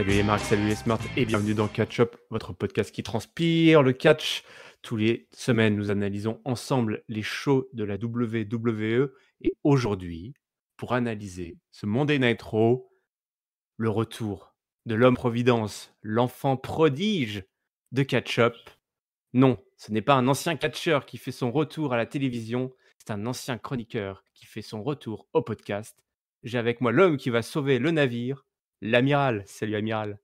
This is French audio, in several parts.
Salut les marques, salut les smarts et bienvenue dans Catch Up, votre podcast qui transpire le catch. Tous les semaines, nous analysons ensemble les shows de la WWE et aujourd'hui, pour analyser ce Monday Night Raw, le retour de l'homme providence, l'enfant prodige de Catch Up. Non, ce n'est pas un ancien catcheur qui fait son retour à la télévision, c'est un ancien chroniqueur qui fait son retour au podcast. J'ai avec moi l'homme qui va sauver le navire, l'amiral. Salut amiral.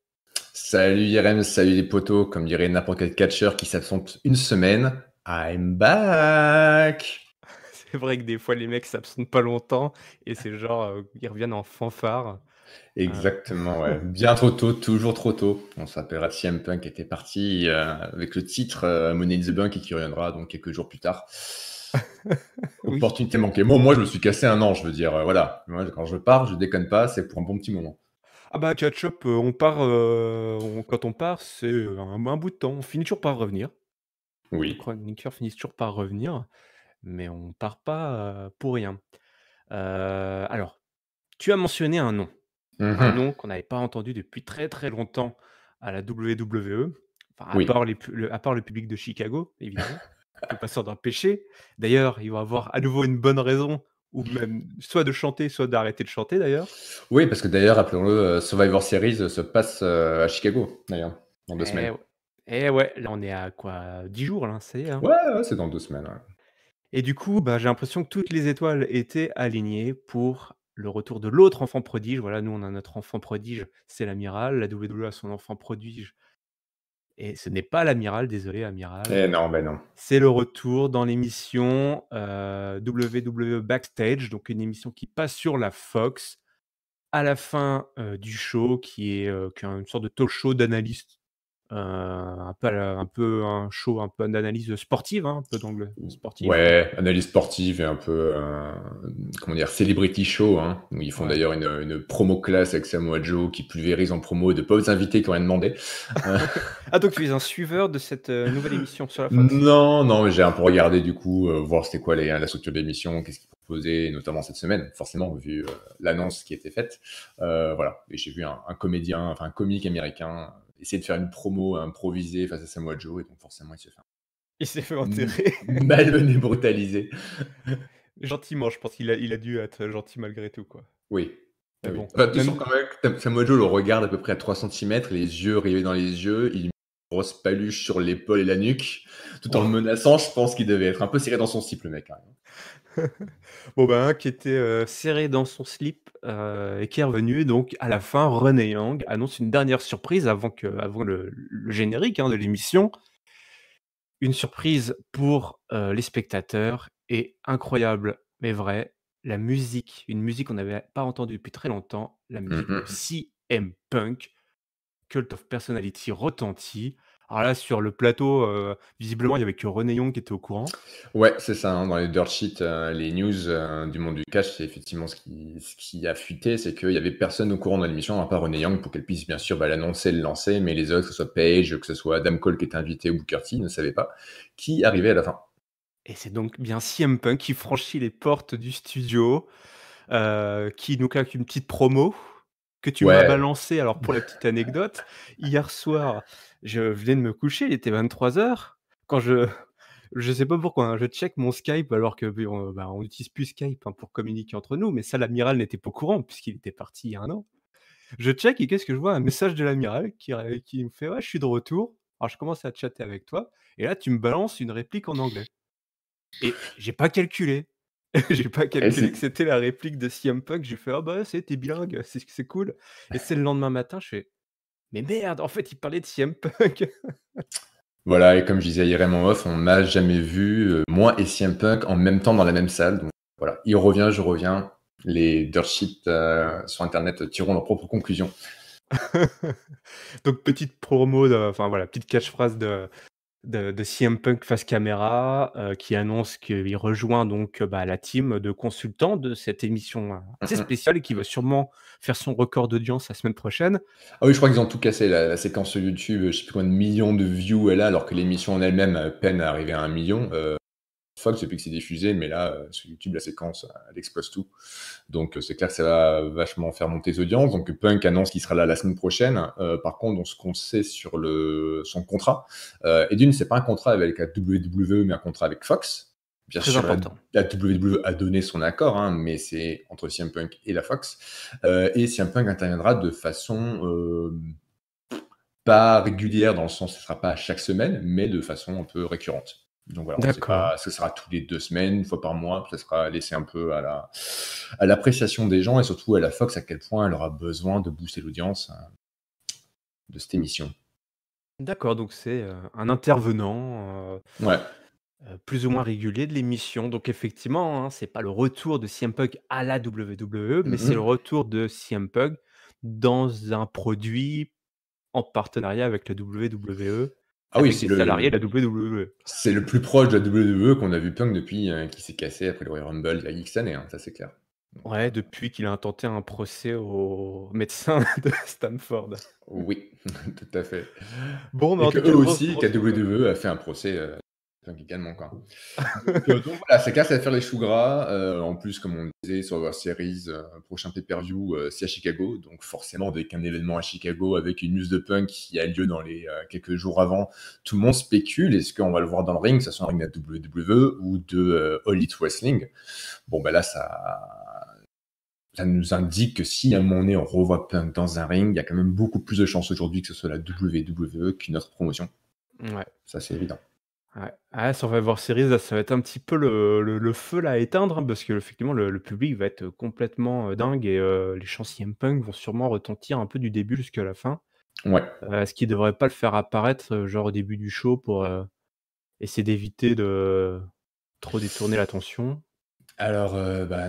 Salut Irem, salut les potos, comme dirait n'importe quel catcher qui s'absente une semaine. I'm back. C'est vrai que des fois les mecs s'absentent pas longtemps et c'est genre euh, ils reviennent en fanfare. Exactement, euh. ouais. Bien trop tôt, toujours trop tôt. On s'appellera CM Punk était parti euh, avec le titre Money in the Bank et qui reviendra donc quelques jours plus tard. Opportunité manquée. Moi, moi, je me suis cassé un an, je veux dire. voilà. quand je pars, je déconne pas, c'est pour un bon petit moment. Ah bah ketchup, euh, on part euh, quand on part, c'est euh, un, bout de temps. On finit toujours par revenir. Les chroniqueurs finissent toujours par revenir, mais on part pas pour rien. alors, tu as mentionné un nom, mmh un nom qu'on n'avait pas entendu depuis très très longtemps à la WWE, à, part le, public de Chicago, évidemment. On peut pas s'en D'ailleurs, il va avoir à nouveau une bonne raison ou même soit de chanter, soit d'arrêter de chanter d'ailleurs. Oui, parce que d'ailleurs, appelons le euh, Survivor Series euh, se passe euh, à Chicago, d'ailleurs, dans deux eh semaines. et eh ouais. là on est à quoi dix jours, là, c'est. Hein. Ouais, ouais c'est dans deux semaines. Et du coup, bah, j'ai l'impression que toutes les étoiles étaient alignées pour le retour de l'autre enfant prodige. Voilà, nous on a notre enfant prodige, c'est l'amiral. La WWE a son enfant prodige, et ce n'est pas l'amiral, désolé, amiral. Eh non, ben non. C'est le retour dans l'émission euh, WWE Backstage, donc une émission qui passe sur la Fox à la fin euh, du show, euh, qui est une sorte de talk show d'analyste un, peu, un peu un show, un peu d'analyse sportive, hein, un peu d'angle sportif. Ouais, analyse sportive et un peu, euh, comment dire, celebrity show. Hein, où ils font d'ailleurs une, promo classe avec Samoa Joe qui pulvérise en promo de pauvres invités qui ont rien demandé. ah, donc tu es un suiveur de cette euh, nouvelle émission sur la France Non, non, j'ai un peu regardé du coup, euh, voir c'était quoi hein, la structure de l'émission, qu'est-ce qu'ils proposaient, notamment cette semaine, forcément, vu l'annonce qui était faite. voilà, et j'ai vu un, un comédien, enfin un comique américain essayer de faire une promo improvisée face à Samoa Joe, et donc forcément, il se fait. Il s'est fait enterrer. Malmené, brutalisé. Gentiment, je pense qu'il a, il a dû être gentil malgré tout, quoi. Oui, bon. Joe le regarde à peu près à 3 cm, les yeux rivés dans les yeux, il met une grosse paluche sur l'épaule et la nuque, tout en oh. le menaçant. Je pense qu'il devait être un peu serré dans son cible, le mec. Hein. bon, ben, qui était euh, serré dans son slip euh, et qui est revenu. Donc, à la fin, René Young annonce une dernière surprise avant, que, avant le, générique hein, de l'émission. Une surprise pour euh, les spectateurs et incroyable, mais vrai, la musique, une musique qu'on n'avait pas entendue depuis très longtemps, la musique mmh, mmh, mmh. CM Punk, Cult of Personality retentit. Alors là, sur le plateau, euh, visiblement, il n'y avait que René Young qui était au courant. Ouais, c'est ça. Hein, dans les dirt sheets, euh, les news euh, du monde du cash, c'est effectivement ce qui, a fuité c'est qu'il n'y avait personne au courant de l'émission, à part René Young, pour qu'elle puisse bien sûr bah, l'annoncer, le lancer, mais les autres, que ce soit Page, que ce soit Adam Cole qui était invité ou Booker ne savaient pas qui arrivait à la fin. Et c'est donc bien CM Punk qui franchit les portes du studio, qui nous claque une petite promo que tu m'as balancée. Alors pour la petite anecdote, hier soir, je venais de me coucher, il était 23h. Quand je. Je sais pas pourquoi, hein, je check mon Skype alors que euh, bah, on n'utilise plus Skype hein, pour communiquer entre nous, mais ça, l'amiral n'était pas au courant puisqu'il était parti il y a un an. Je check et qu'est-ce que je vois Un message de l'amiral qui, qui me fait Ouais, je suis de retour. Alors je commence à chatter avec toi et là, tu me balances une réplique en anglais. Et j'ai pas calculé. j'ai pas eh, calculé que c'était la réplique de CM Punk. J'ai fait, ah bah, bah, c'était bilingue, c'est cool. Et c'est le lendemain matin, je fais, mais merde, en fait, il parlait de CM Punk. voilà, et comme je disais hier off, on n'a jamais vu euh, moi et CM Punk en même temps dans la même salle. Donc voilà, il revient, je reviens. Les dirt euh, sur Internet tireront leurs propres conclusions. donc petite promo, enfin voilà, petite catchphrase de, de, CM Punk face caméra euh, qui annonce qu'il rejoint donc euh, bah, la team de consultants de cette émission hein, mmh, assez mmh. spéciale et qui va sûrement faire son record d'audience la semaine prochaine. Ah oui, je crois qu'ils ont tout cassé. La, séquence YouTube, je sais plus combien de millions de views elle a, alors que l'émission en elle-même peine à arriver à un million. Euh. Fox, depuis que c'est diffusé, mais là, euh, sur YouTube, la séquence, euh, elle explose tout. Donc, euh, c'est clair que ça va vachement faire monter les audiences. Donc, Punk annonce qu'il sera là la semaine prochaine. par contre, on ce qu'on sait sur le, son contrat, et d'une, c'est pas un contrat avec la WWE, mais un contrat avec Fox. Bien sûr, La, WWE a donné son accord, hein, mais c'est entre CM Punk et la Fox. et CM Punk interviendra de façon pas régulière, dans le sens ce ne sera pas chaque semaine, mais de façon un peu récurrente. Donc voilà, pas, ce sera tous les deux semaines, une fois par mois, ça sera laissé un peu à la à l'appréciation des gens et surtout à la Fox à quel point elle aura besoin de booster l'audience hein, de cette émission. D'accord, donc c'est euh, un intervenant. Euh, euh, plus ou moins régulier de l'émission. Donc effectivement, hein, c'est pas le retour de CM Punk à la WWE, mais c'est le retour de CM Punk dans un produit en partenariat avec la WWE. Ah oui, c'est le salarié de la WWE. C'est le plus proche de la WWE qu'on a vu Punk depuis euh, qu'il s'est cassé après le Royal Rumble il y a X années, hein, ça c'est clair. Ouais, euh, depuis qu'il a intenté un procès au médecin de Stanford. Oui, tout à fait. Bon, mais Et aussi, la WWE e a fait un procès euh, également quoi donc, euh, donc voilà, ça casse à faire les choux gras. Euh, en plus, comme on disait, sur la série euh, prochain pay-per-view, c'est à Chicago. Donc forcément, avec un événement à Chicago, avec une news de punk qui a lieu dans les quelques jours avant, tout le monde spécule. Est-ce qu'on va le voir dans le ring, que ce soit un ring de WWE ou de All Elite Wrestling Bon, ben là, ça... Ça nous indique que si à un moment donné on revoit Punk dans un ring, il y a quand même beaucoup plus de chances aujourd'hui que ce soit la WWE qu'une autre promotion. Ouais. Ça, c'est évident. Ouais. Ah, Survivor Series, ça va être un petit peu le, feu à éteindre, hein, parce que effectivement, le, public va être complètement euh, dingue et euh, les chants CM Punk vont sûrement retentir un peu du début jusqu'à la fin. Ouais. Est-ce euh, qu'ils devraient pas le faire apparaître, genre au début du show, pour essayer d'éviter de trop détourner l'attention alors, euh, bah,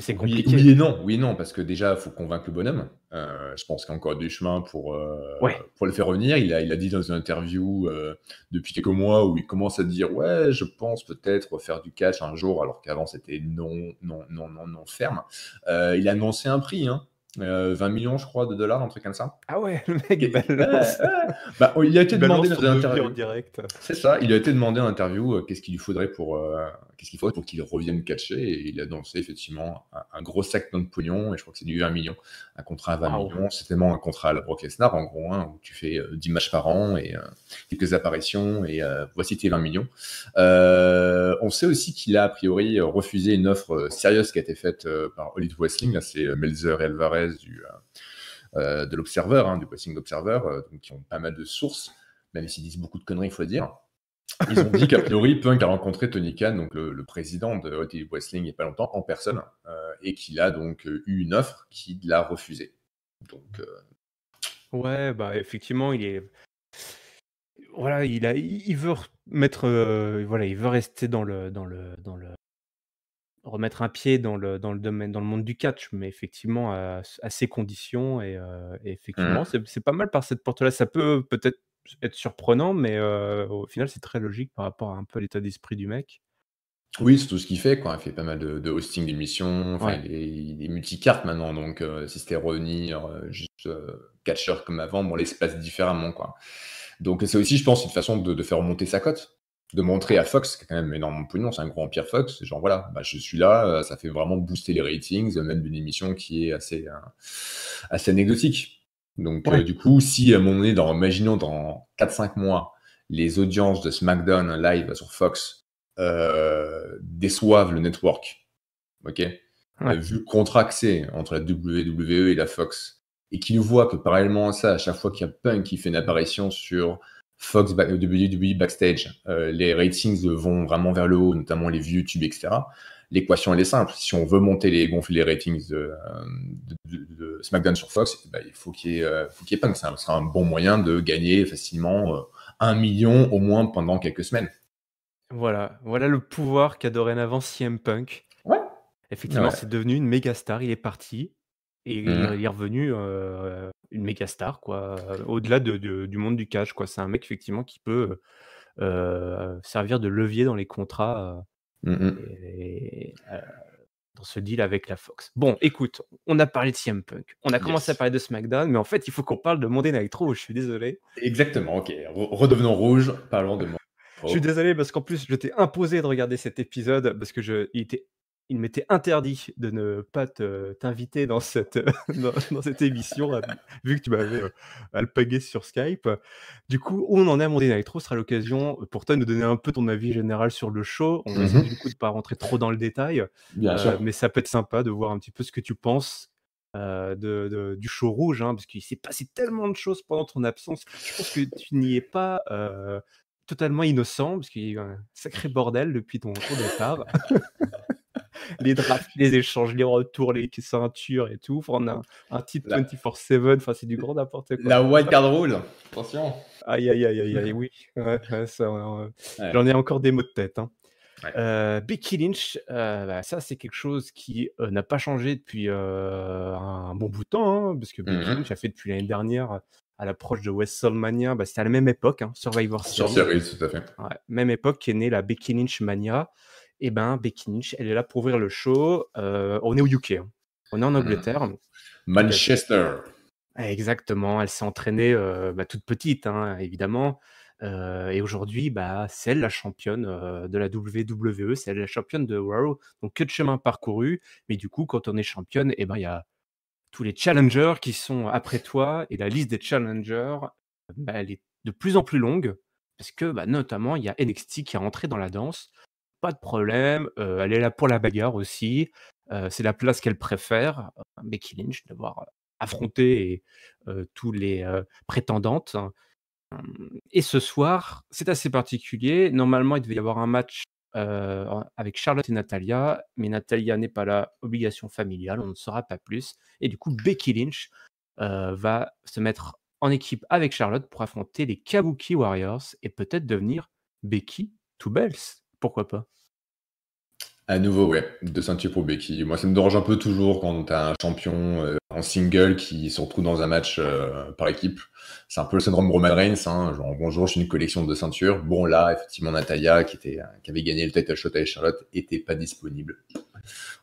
c'est compliqué. Oui, non, oui non, parce que déjà, il faut convaincre le bonhomme. Euh, je pense qu'il y a encore du chemin pour, euh, pour le faire revenir. Il a, dit dans une interview depuis quelques mois où il commence à dire Ouais, je pense peut-être faire du cash un jour, alors qu'avant c'était non, non, non, non, non ferme. il a annoncé un prix, hein, 20 euh, millions, je crois, de dollars, un truc comme ça. Ah ouais, le mec, est bah, il a été demandé e interview. C'est ça, il a été demandé en interview euh, qu'est-ce qu'il lui faudrait pour euh, quest qu'il faut pour qu'il revienne catcher et il a dansé effectivement gros sac de pognon, et je crois que c'est du 1 million. Un contrat à 20 millions, c'est tellement un contrat à la Brock Lesnar, en gros, hein, où tu fais 10 euh, matchs par an et euh, quelques apparitions, et euh, voici tes 20 millions. on sait aussi qu'il a, a priori, refusé une offre sérieuse qui a été faite par Olive Wessling mm. c'est Melzer et Alvarez du. de l'Observer, hein, du Wessling Observer, donc qui ont pas mal de sources, même s'ils disent beaucoup de conneries, il faut le dire. Ils ont dit qu'à priori, Punk a rencontré Tony Khan, donc le, président de Hot Wrestling, il n'y a pas longtemps, en personne, euh, et qu'il a donc euh, eu une offre qu'il a refusée. Donc. Euh, ouais, bah effectivement, il est. Voilà, il, a, il veut mettre. voilà, il veut rester dans le, dans le, dans le, remettre un pied dans le, dans le domaine, dans le monde du catch, mais effectivement à, ces conditions et, effectivement mmh. c'est pas mal par cette porte-là. Ça peut peut-être être surprenant, mais au final, c'est très logique par rapport à un peu l'état d'esprit du mec. Oui, c'est tout ce qu'il fait. Quoi. Il fait pas mal de, hosting d'émissions. Il est, est maintenant. Donc, si c'était revenir euh, juste catcher comme avant, bon, l'espace différemment. Quoi. Donc, c'est aussi, je pense, une façon de, faire remonter sa cote. De montrer à Fox, qui est quand même énormément de pognon, c'est un gros empire Fox. Genre, voilà, bah, je suis là. Ça fait vraiment booster les ratings, même d'une émission qui est assez, hein, assez anecdotique. Donc, euh, du coup, si à un moment donné imaginons dans 4-5 mois, les audiences de SmackDown live sur Fox euh, déçoivent le network, ok euh, Vu le entre la WWE et la Fox, et qu'ils voient que parallèlement à ça, à chaque fois qu'il y a Punk qui fait une apparition sur Fox WWE Backstage, les ratings vont vraiment vers le haut, notamment les vues YouTube, etc l'équation elle est simple. Si on veut monter les gonfler les ratings de, euh, SmackDown sur Fox, bah, il faut qu'il y, ait euh, Punk. Ce sera un bon moyen de gagner facilement euh, un million au moins pendant quelques semaines. Voilà, voilà le pouvoir qu'a dorénavant CM Punk. Ouais. Effectivement, c'est devenu une méga star. Il est parti et il mhm. est revenu une méga star, quoi. Au-delà du monde du cash, quoi. C'est un mec effectivement qui peut servir de levier dans les contrats Mmh euh, dans ce deal avec la Fox. Bon, écoute, on a parlé de CM Punk, on a commencé à parler de SmackDown, mais en fait, il faut qu'on parle de Monday Night Raw, je suis désolé. Exactement, ok. Redevenons rouge, parlons de Monday. Je suis désolé parce qu'en plus, je t'ai imposé de regarder cet épisode parce que je, il était il m'était interdit de ne pas t'inviter dans cette, dans, cette émission, vu que tu m'avais alpagué sur Skype. Du coup, où on en est à mon ce sera l'occasion euh, pour toi de nous donner un peu ton avis général sur le show. On va mmh essayer du coup de ne pas rentrer trop dans le détail, euh, mais ça peut être sympa de voir un petit peu ce que tu penses. Euh, de, du show rouge, hein, parce qu'il s'est passé tellement de choses pendant ton absence. Je pense que tu n'y es pas totalement innocent, parce qu'il y a eu un sacré bordel depuis ton, de part. les drafts, les échanges, les retours, les ceintures et tout. on a un, titre 24-7, enfin, c'est du grand n'importe quoi. La wild card rule, attention. Aïe, aïe, aïe, aïe, oui. J'en ai encore des mots de tête. Hein. Euh, Becky Lynch, euh, bah, ça c'est quelque chose qui euh, n'a pas changé depuis un bon bout de temps, hein, parce que Becky mm-hmm. Lynch a fait depuis l'année dernière à l'approche de WrestleMania, bah, c'était à la même époque, hein, Survivor Series. Series, tout à fait. même époque qui est née la Becky Lynch Mania et eh Becky Lynch, elle est là pour ouvrir le show. Euh, on est au UK, hein. on est en hmm. Angleterre. Manchester. Eh, exactement, elle s'est entraînée euh, bah, toute petite, hein, évidemment. Euh, et aujourd'hui, bah, c'est la championne de la WWE, c'est elle la championne de World, Donc que de chemin parcouru. Mais du coup, quand on est championne, eh ben, il ben, y a tous les challengers qui sont après toi. Et la liste des challengers, bah, elle est de plus en plus longue. Parce que bah, notamment, il y a NXT qui est rentré dans la danse pas de problème. elle est là pour la bagarre aussi. c'est la place qu'elle préfère. Hein, Becky Lynch, devoir affronter tous les prétendantes. Hein. Mmh, et ce soir, c'est assez particulier. Normalement, il devait y avoir un match avec Charlotte et Natalia, mais Natalia n'est pas là, obligation familiale, on ne saura pas plus. Et du coup, Becky Lynch va se mettre en équipe avec Charlotte pour affronter les Kabuki Warriors et peut-être devenir Becky to Bells pourquoi pas à nouveau, ouais, de ceinture pour Becky. Moi, ça me dérange un peu toujours quand tu as un champion euh, en single qui se retrouve dans un match euh, par équipe. C'est un peu le syndrome Roman Reigns, hein, genre bonjour, suis une collection de ceintures. Bon, là, effectivement, Natalia, qui, avait gagné le title shot avec Charlotte, était pas disponible.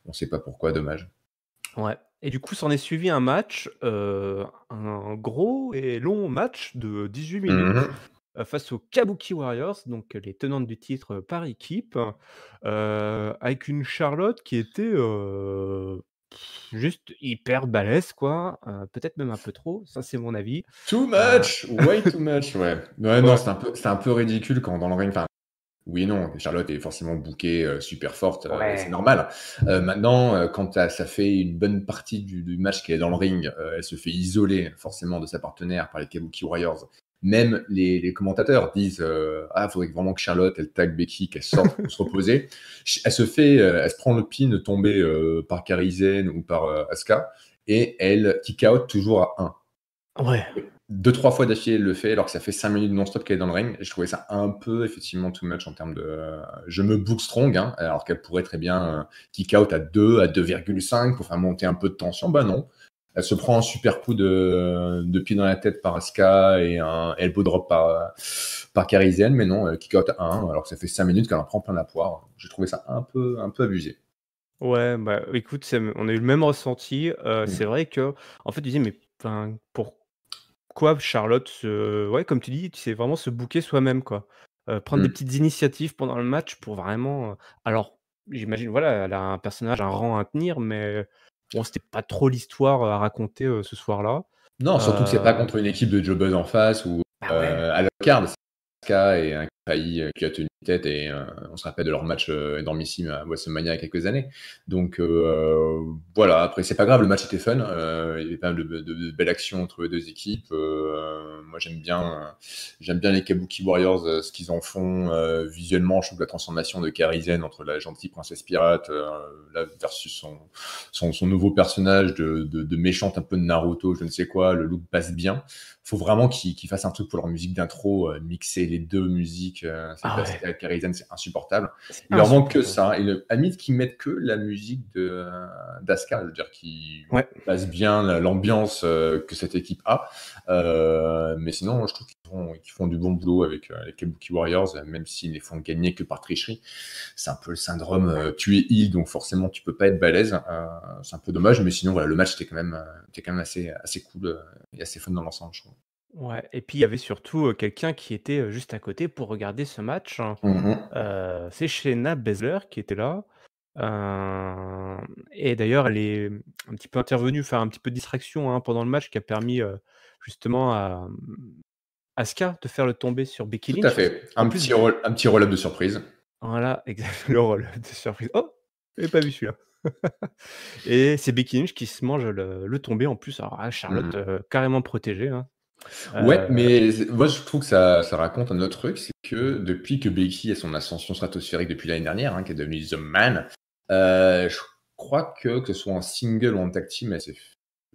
On ne sait pas pourquoi, dommage. Ouais. Et du coup, s'en est suivi un match, euh, un gros et long match de 18 minutes. Mhm. Euh, face aux Kabuki Warriors, donc euh, les tenantes du titre par équipe, euh, avec une Charlotte qui était juste hyper balèze, quoi. Peut-être même un peu trop, ça c'est mon avis. Too much, way too much, ouais. non, c'est un, peu, ridicule quand dans le ring, enfin, oui et non, Charlotte est forcément bouquée super forte, c'est normal. maintenant, quand ça fait une bonne partie du, match qui est dans le ring, elle se fait isoler forcément de sa partenaire par les Kabuki Warriors, même les, commentateurs disent euh, Ah, il faudrait vraiment que Charlotte, elle tag Becky, qu'elle sorte pour se reposer. Elle se fait, euh, elle se prend le pin de tomber euh, par Karizen ou par Aska Asuka et elle kick out toujours à 1. Ouais. Deux, trois fois d'affilée, elle le fait alors que ça fait 5 minutes non-stop qu'elle est dans le ring. je trouvais ça un peu, effectivement, too much en termes de. Je me book strong, hein, alors qu'elle pourrait très bien kick out à 2, à 2,5 pour faire monter un peu de tension. Bah non elle se prend un super coup de, pied dans la tête par Aska et un elbow drop par, par Carizen, mais non, euh, kick out un. alors que ça fait 5 minutes qu'elle en prend plein la poire. J'ai trouvé ça un peu, un peu abusé. Ouais, bah écoute, on a eu le même ressenti. Euh, mm. C'est vrai que, en fait, tu dis, mais pourquoi Charlotte, ouais, comme tu dis, tu sais vraiment se bouquer soi-même, quoi. Euh, prendre des mm. petites initiatives pendant le match pour vraiment. Alors, j'imagine, voilà, elle a un personnage, un rang à tenir, mais bon, c'était pas trop l'histoire euh, à raconter euh, ce soir-là. Non, surtout que c'est pas euh, contre une équipe de jobbers en face ou bah à la carte, et un euh, qui a tenu tête et euh, on se rappelle de leur match euh, énormissime à WrestleMania il y a quelques années. Donc voilà, après c'est pas grave, le match était fun, il y avait pas mal de, belles actions entre les deux équipes. moi j'aime bien, j'aime bien les Kabuki Warriors, ce qu'ils en font visuellement. Je trouve la transformation de Karizen entre la gentille princesse pirate là, versus son, son, nouveau personnage de, méchante un peu de Naruto, je ne sais quoi, le look passe bien. il Faut vraiment qu'ils fassent un truc pour leur musique d'intro, mixer les deux musiques euh, ah c'est insupportable. Il leur manque que ça. Hein. Et le, qui mettent que la musique de euh, je veux dire, qui passe bien l'ambiance euh, que cette équipe a. mais sinon, je trouve qu'ils font, du bon boulot avec les Kabuki Warriors, même s'ils les font gagner que par tricherie. C'est un peu le syndrome tu es il, donc forcément tu peux pas être balèze. Hein. c'est un peu dommage, mais sinon, voilà, le match était quand même, était quand même assez, assez cool et assez fun dans l'ensemble, je trouve. Ouais, et puis il y avait surtout quelqu'un qui était juste à côté pour regarder ce match. Hein. Mmh c'est Shayna Bezler qui était là. et d'ailleurs, elle est un petit peu intervenue, faire un petit peu de distraction hein, pendant le match qui a permis justement à mmh, Aska de faire le tomber sur Becky Lynch. Tout à fait. Un petit, un petit roll-up de surprise. Voilà, exactement. Le roll-up de surprise. Oh, j'avais pas vu celui-là. et c'est Becky Lynch qui se mange le, le tombé en plus. Alors, ah, Charlotte, mmh. carrément protégée. Hein. Ouais, euh, mais moi je trouve que ça, raconte un autre truc, c'est que depuis que Becky a son ascension stratosphérique depuis l'année dernière, hein, qui est devenue The Man, euh, je crois que que ce soit en single ou en tag team,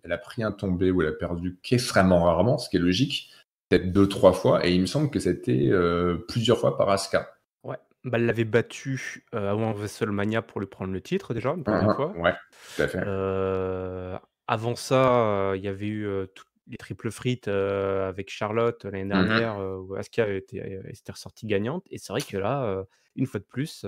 elle, a pris un tombé ou elle a perdu qu'extrêmement rarement, ce qui est logique, peut-être deux trois fois, et il me semble que c'était euh, plusieurs fois par Asuka. Ouais, bah, elle l'avait battu avant WrestleMania pour lui prendre le titre déjà, une première uh-huh. fois. Ouais, tout à fait. avant ça, il y avait eu toute les triples frites avec Charlotte l'année mmh dernière, où Aska était, ressortie gagnante. Et c'est vrai que là, une fois de plus,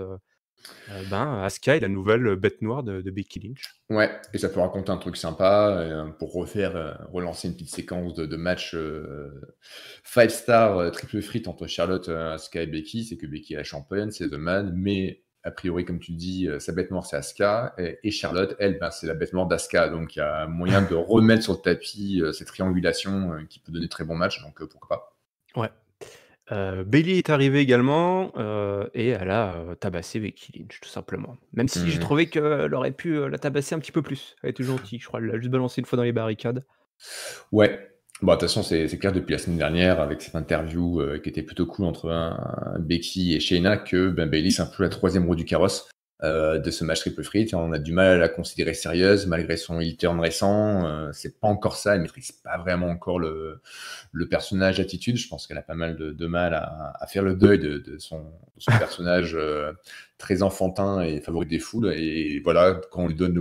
eh ben, Aska est la nouvelle bête noire de, Becky Lynch. Ouais, et ça peut raconter un truc sympa pour refaire, relancer une petite séquence de, match 5 star triple frites entre Charlotte, Aska et Becky. C'est que Becky est la championne, c'est The Man, mais a priori, comme tu dis, euh, sa bête noire, c'est Asuka. Et, Charlotte, elle, ben, c'est la bête noire d'Asuka. Donc, il y a moyen de remettre sur le tapis euh, cette triangulation euh, qui peut donner très bon match. Donc, pourquoi pas Ouais. Bailey est arrivée également et elle a tabassé Becky Lynch, tout simplement. Même si j'ai mhm. trouvé qu'elle aurait pu la tabasser un petit peu plus. Elle était gentille, je crois. Elle l'a juste balancé une fois dans les barricades. Ouais, Bon, bah, de toute façon, c'est clair depuis la semaine dernière, avec cette interview euh, qui était plutôt cool entre Becky et Shayna, que ben, Bailey, c'est un peu la troisième roue du carrosse euh, de ce match triple free. On a du mal à la considérer sérieuse, malgré son heel turn récent. Euh, c'est pas encore ça, elle maîtrise pas vraiment encore le, le personnage attitude. Je pense qu'elle a pas mal de, mal à, faire le deuil de, son, personnage très enfantin et favori des foules. Et voilà, quand on lui donne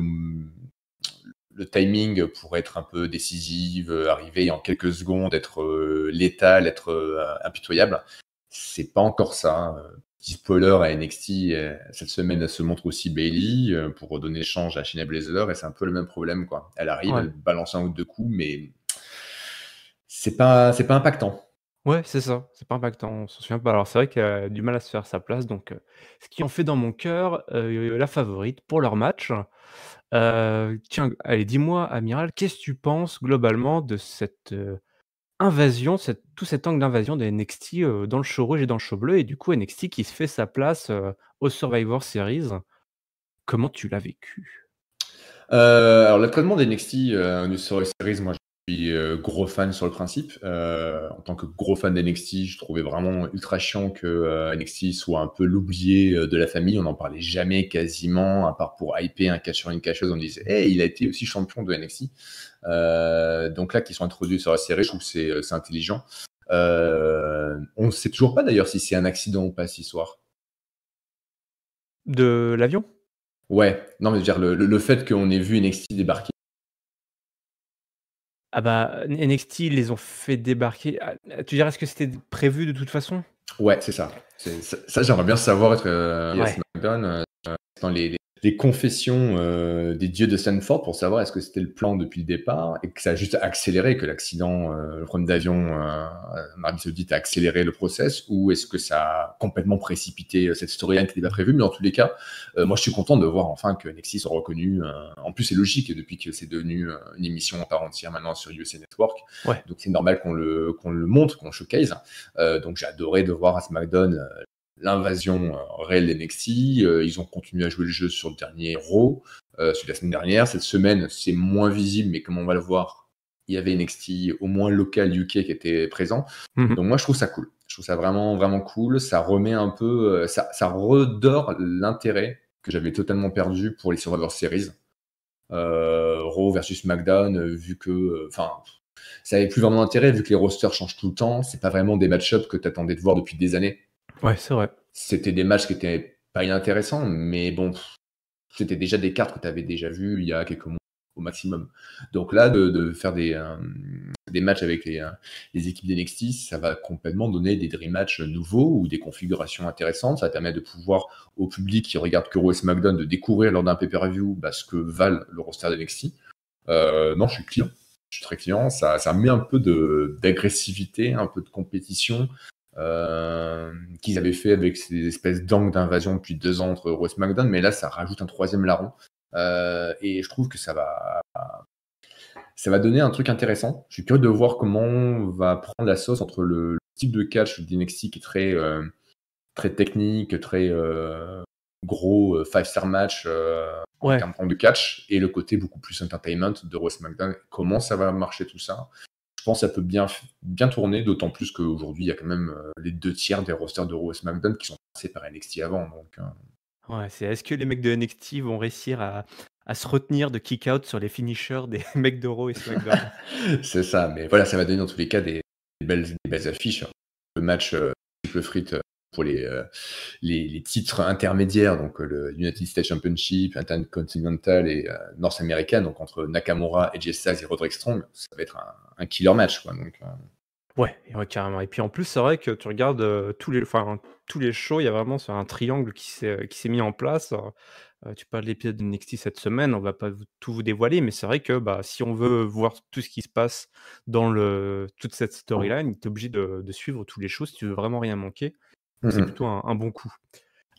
le timing pour être un peu décisive, euh, arriver en quelques secondes, être euh, létal, être euh, impitoyable. C'est pas encore ça. Hein. Petit spoiler à NXT, cette semaine, elle se montre aussi Bailey pour redonner change à Shayna Blazer et c'est un peu le même problème. quoi. Elle arrive, elle balance un ou deux coups, mais c'est pas, c'est pas impactant. Ouais, c'est ça, c'est pas impactant, on s'en souvient pas. Alors c'est vrai qu'elle a du mal à se faire sa place, donc ce qui en fait dans mon cœur, la favorite pour leur match. tiens, allez, dis-moi, Amiral, qu'est-ce que tu penses globalement de cette, invasion, tout cet angle d'invasion des NXT, dans le show rouge et dans le show bleu et du coup NXT qui se fait sa place, au Survivor Series? Comment tu l'as vécu? Euh, alors, alors l'entraînement d'NXT, NXT du Survivor Series, moi suis euh, gros fan sur le principe. Euh, en tant que gros fan d'NXT, je trouvais vraiment ultra chiant que euh, soit un peu l'oublié de la famille. On n'en parlait jamais quasiment, à part pour hyper un sur une cacheuse. On disait, hey, il a été aussi champion de NXT. donc là, qu'ils sont introduits sur la série, je trouve c'est intelligent. on ne sait toujours pas d'ailleurs si c'est un accident ou pas, ce soir. De l'avion Ouais, non, mais je dire, le, le fait qu'on ait vu NXT débarquer ah bah, NXT, ils les ont fait débarquer. Ah, tu dirais, est-ce que c'était prévu de toute façon Ouais, c'est ça. ça. j'aimerais bien savoir être euh, SmackDown, euh, dans les, des confessions euh, des dieux de sanford pour savoir est-ce que c'était le plan depuis le départ et que ça a juste accéléré, que l'accident, euh, le problème d'avion euh, en euh, a accéléré le process ou est-ce que ça a complètement précipité euh, cette storyline qui n'était pas prévue Mais en tous les cas, moi je suis content de voir enfin que Nexis a reconnu en plus, c'est logique depuis que c'est devenu une émission en part entière maintenant sur USA Network. Donc c'est normal qu'on le, qu'on le montre, qu'on showcase. donc j'ai adoré de voir à SmackDown l'invasion euh, réelle des NXT euh, ils ont continué à jouer le jeu sur le dernier Raw, de euh, la semaine dernière. Cette semaine, c'est moins visible, mais comme on va le voir, il y avait NXT au moins local UK qui était présent. Mhm. Donc moi, je trouve ça cool. Je trouve ça vraiment, vraiment cool. Ça remet un peu, ça, ça redore l'intérêt que j'avais totalement perdu pour les Survivor Series. Raw versus SmackDown, vu que, enfin, ça avait plus vraiment d'intérêt vu que les rosters changent tout le temps. C'est pas vraiment des match-ups que t'attendais de voir depuis des années. Ouais, c'est vrai. C'était des matchs qui étaient pas inintéressants, mais bon, c'était déjà des cartes que tu avais déjà vues il y a quelques mois au maximum. Donc là, de, faire euh, des, matchs avec les, euh, les équipes d'NXT, ça va complètement donner des dream matchs nouveaux ou des configurations intéressantes. Ça permet de pouvoir au public qui regarde Kuro et SmackDown de découvrir lors d'un pay-per-view bah, ce que valent le roster d'NXT. Euh, non, je suis client. Je suis très client. Ça, ça met un peu d'agressivité, un peu de compétition, euh, qu'ils avaient fait avec ces espèces d'angles d'invasion depuis deux ans entre Rose McDonald, mais là ça rajoute un troisième larron. Euh, et je trouve que ça va, ça va donner un truc intéressant. Je suis curieux de voir comment on va prendre la sauce entre le, type de catch d'Inexi qui est très, euh, très technique, très gros five-star match un de catch, et le côté beaucoup plus entertainment de Rose McDonald. Comment ça va marcher tout ça pense que ça peut bien, bien tourner, d'autant plus qu'aujourd'hui, il y a quand même euh, les deux tiers des rosters d'Euro et SmackDown qui sont passés par NXT avant. Donc, euh. Ouais, c'est est-ce que les mecs de NXT vont réussir à, à se retenir de kick-out sur les finishers des mecs d'Euro et SmackDown C'est ça, mais voilà, ça va donner dans tous les cas des, belles, des belles, affiches. Hein. Le match euh, triple frite pour euh, les, les, titres intermédiaires, donc euh, le United States Championship, Intercontinental et euh, North American donc entre Nakamura, et Styles et Roderick Strong, ça va être un, killer match. Quoi, donc, ouais, carrément. Et puis en plus, c'est vrai que tu regardes tous les, enfin, tous les shows, il y a vraiment un triangle qui s'est mis en place. tu parles de l'épisode de NXT cette semaine, on va pas tout vous dévoiler, mais c'est vrai que bah, si on veut voir tout ce qui se passe dans le, toute cette storyline, tu es obligé de, suivre tous les shows si tu veux vraiment rien manquer. C'est mmh plutôt un, bon coup.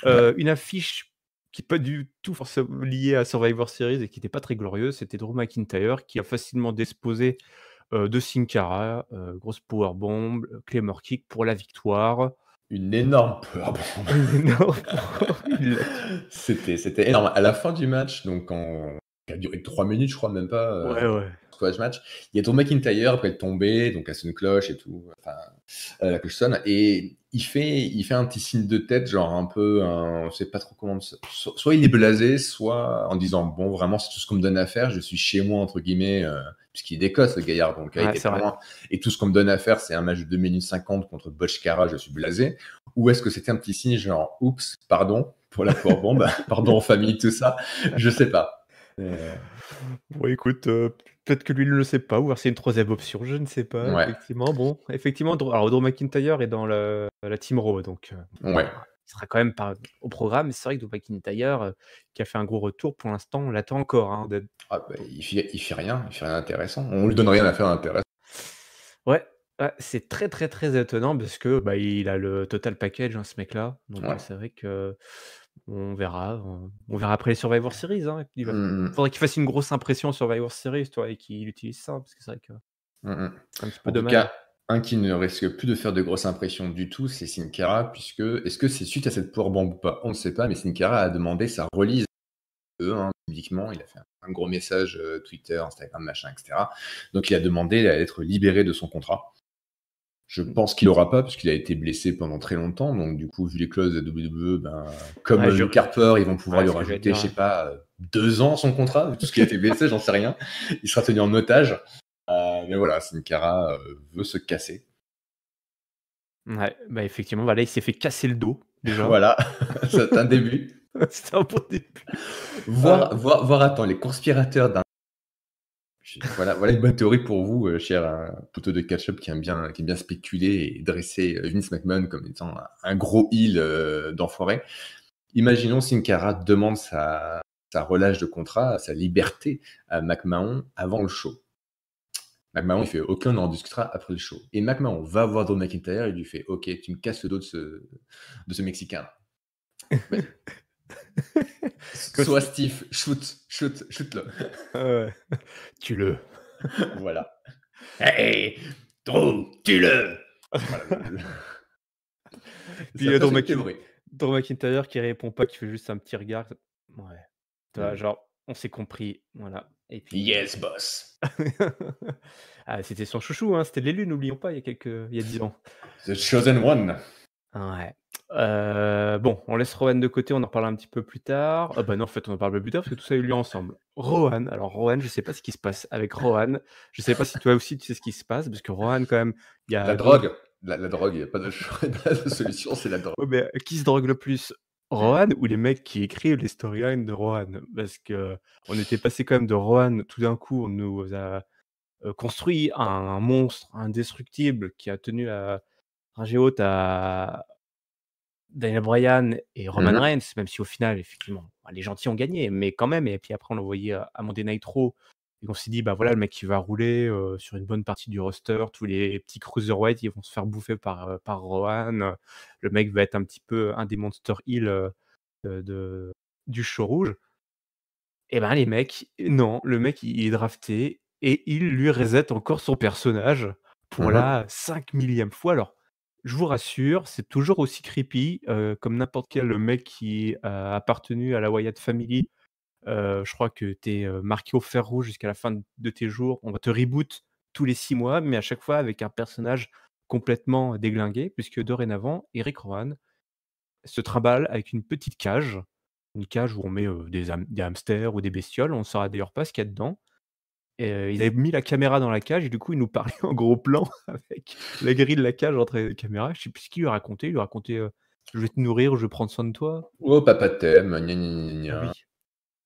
Euh, une affiche qui n'est pas du tout forcément liée à Survivor Series et qui n'était pas très glorieuse, c'était Drew McIntyre qui a facilement disposé euh, de Sin Cara, euh, grosse bomb claymore kick pour la victoire. Une énorme c'était C'était énorme. À la fin du match, donc en qui a duré 3 minutes, je crois, même pas. Euh, ouais, ouais. match. Il y a Tom McIntyre, après être tombé, donc à sonne une cloche et tout. Enfin, euh, la cloche sonne. Et il fait, il fait un petit signe de tête, genre un peu, on sait pas trop comment. soit il est blasé, soit en disant bon, vraiment, c'est tout ce qu'on me donne à faire, je suis chez moi entre guillemets, euh, puisqu'il est d'Écosse le gaillard, donc Et tout ce qu'on me donne à faire, c'est un match de 2 minutes 50 contre Cara, je suis blasé. Ou est-ce que c'était un petit signe genre oups, pardon pour la fourbombe bah, pardon famille, tout ça, je sais pas. Euh, bon, écoute, euh, peut-être que lui ne le sait pas, ou alors c'est une troisième option, je ne sais pas. Effectivement, bon, effectivement, alors, Drew McIntyre est dans la, la Team Raw, donc euh, ouais. il sera quand même au programme. C'est vrai que Drew McIntyre, qui a fait un gros retour, pour l'instant, on l'attend encore. Hein, ah, bah, il, fait, il fait rien, il fait rien d'intéressant. On lui donne rien à faire d'intéressant. Ouais, c'est très très très étonnant parce que bah, il a le total package hein, ce mec là. Donc c'est vrai que on verra. On verra après les Survivor Series. il hein, mmh faudrait qu'il fasse une grosse impression Survivor Series, toi, et qu'il utilise ça, parce que c'est vrai que mmh un petit en Tout cas, un qui ne risque plus de faire de grosses impressions du tout, c'est Sinkara, puisque est-ce que c'est suite à cette powerbomb ou pas On ne sait pas, mais Cara a demandé sa release e hein, publiquement. Il a fait un, gros message euh, Twitter, Instagram, machin, etc. Donc il a demandé à être libéré de son contrat. Je mm. pense qu'il n'aura pas, puisqu'il a été blessé pendant très longtemps. Donc, du coup, vu les clauses de WWE, ben, comme le ils vont pouvoir lui rajouter, je, ne sais pas, euh, deux ans son contrat, tout ce qui a été blessé, j'en sais rien. Il sera tenu en otage. Euh, mais voilà, Sincara euh, veut se casser. Ouais, bah, effectivement, voilà, il s'est fait casser le dos, déjà. voilà, c'est un début. c'est un bon début. Voir, voir, voir, attends, les conspirateurs d'un voilà, voilà une bonne théorie pour vous, euh, cher euh, poteau de ketchup qui aime, bien, qui aime bien spéculer et dresser euh, Vince McMahon comme étant un gros île d'enfoiré. Imaginons si Nkara demande sa, sa relâche de contrat, sa liberté à McMahon avant le show. McMahon, il fait OK, on en discutera après le show. Et McMahon va voir Drew McIntyre et lui fait OK, tu me casses le dos de ce, de ce Mexicain. Sois Steve, shoot, shoot, shoot-le. Ah tu tue-le. voilà. Hey, Drew, tue-le. Voilà. Puis Drew, McIntyre qui répond pas, qui fait juste un petit regard. Ouais. Mm. Genre, on s'est compris. Voilà. Et Yes, boss. ah, c'était son chouchou, hein, c'était l'élu, n'oublions pas, il y a quelques, il y a dix ans. The Chosen One. Ouais. Euh, bon, on laisse Rohan de côté, on en parle un petit peu plus tard. Ah bah non, en fait, on en parle plus tard parce que tout ça a eu lieu ensemble. Rohan, alors Rohan, je sais pas ce qui se passe avec Rohan. Je sais pas si toi aussi tu sais ce qui se passe parce que Rohan, quand même, il y a. La drogue la, drogue, il n'y a pas de, solution, c'est la drogue. mais euh, qui se drogue le plus Rohan ou les mecs qui écrivent les storylines de Rohan Parce que on était passé quand même de Rohan, tout d'un coup, on nous a euh, construit un, monstre indestructible qui a tenu à. ranger à, Daniel Bryan et Roman mmh. Reigns, même si au final, effectivement, bah, les gentils ont gagné, mais quand même. Et puis après, on l'a euh, à, Monday Nitro. Et on s'est dit, bah voilà, le mec qui va rouler euh, sur une bonne partie du roster, tous les petits cruiserweights, ils vont se faire bouffer par, euh, par Rohan. Le mec va être un petit peu un des Monster Hill de, du show rouge. Et eh ben les mecs, non, le mec il est drafté et il lui reset encore son personnage pour mmh la cinq millième fois. Alors je vous rassure, c'est toujours aussi creepy, comme n'importe quel mec qui a appartenu à la Wyatt Family. je crois que tu es marqué au fer rouge jusqu'à la fin de tes jours. On va te reboot tous les six mois, mais à chaque fois avec un personnage complètement déglingué, puisque dorénavant, Eric Rohan se trimballe avec une petite cage, une cage où on met des, des, hamsters ou des bestioles. On ne saura d'ailleurs pas ce qu'il y a dedans. Et, euh, ils mis la caméra dans la cage et du coup, il nous parlait en gros plan avec la grille de la cage entre les caméras. Je sais plus ce qu'il lui racontait. Il lui racontait euh, Je vais te nourrir, je vais prendre soin de toi. Oh, papa t'aime, gna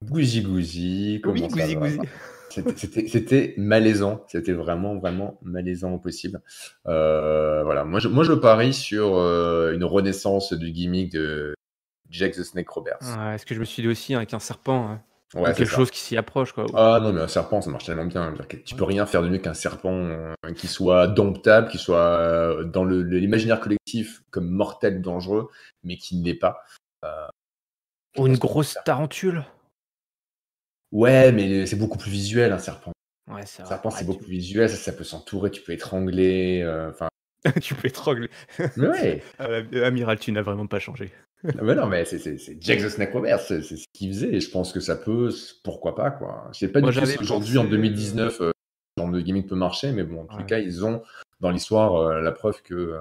gna C'était malaisant. C'était vraiment, vraiment malaisant au possible. Euh, voilà. Moi je, moi, je parie sur euh, une renaissance du gimmick de Jack the Snake Roberts. Est-ce que je me suis dit aussi avec hein, un serpent hein quelque chose qui s'y approche. Quoi. Ah non, mais un serpent, ça marche tellement bien. Tu peux rien faire de mieux qu'un serpent euh, qui soit domptable, qui soit euh, dans l'imaginaire collectif comme mortel dangereux, mais qui ne l'est pas. Euh, une grosse tarentule Ouais, mais c'est beaucoup plus visuel, un serpent. un ah, c'est serpent, c'est beaucoup plus visuel, ça, peut s'entourer, tu peux étrangler. tu peux étrangler. Ouais. Ah, Amiral, tu n'as vraiment pas changé mais ah ben non, mais c'est Jack the Snack c'est ce qu'il faisait. Et je pense que ça peut, pourquoi pas, quoi. Je sais pas du tout si aujourd'hui, en 2019, euh, ce genre de gaming peut marcher, mais bon, en tout cas, ils ont dans l'histoire euh, la preuve que euh,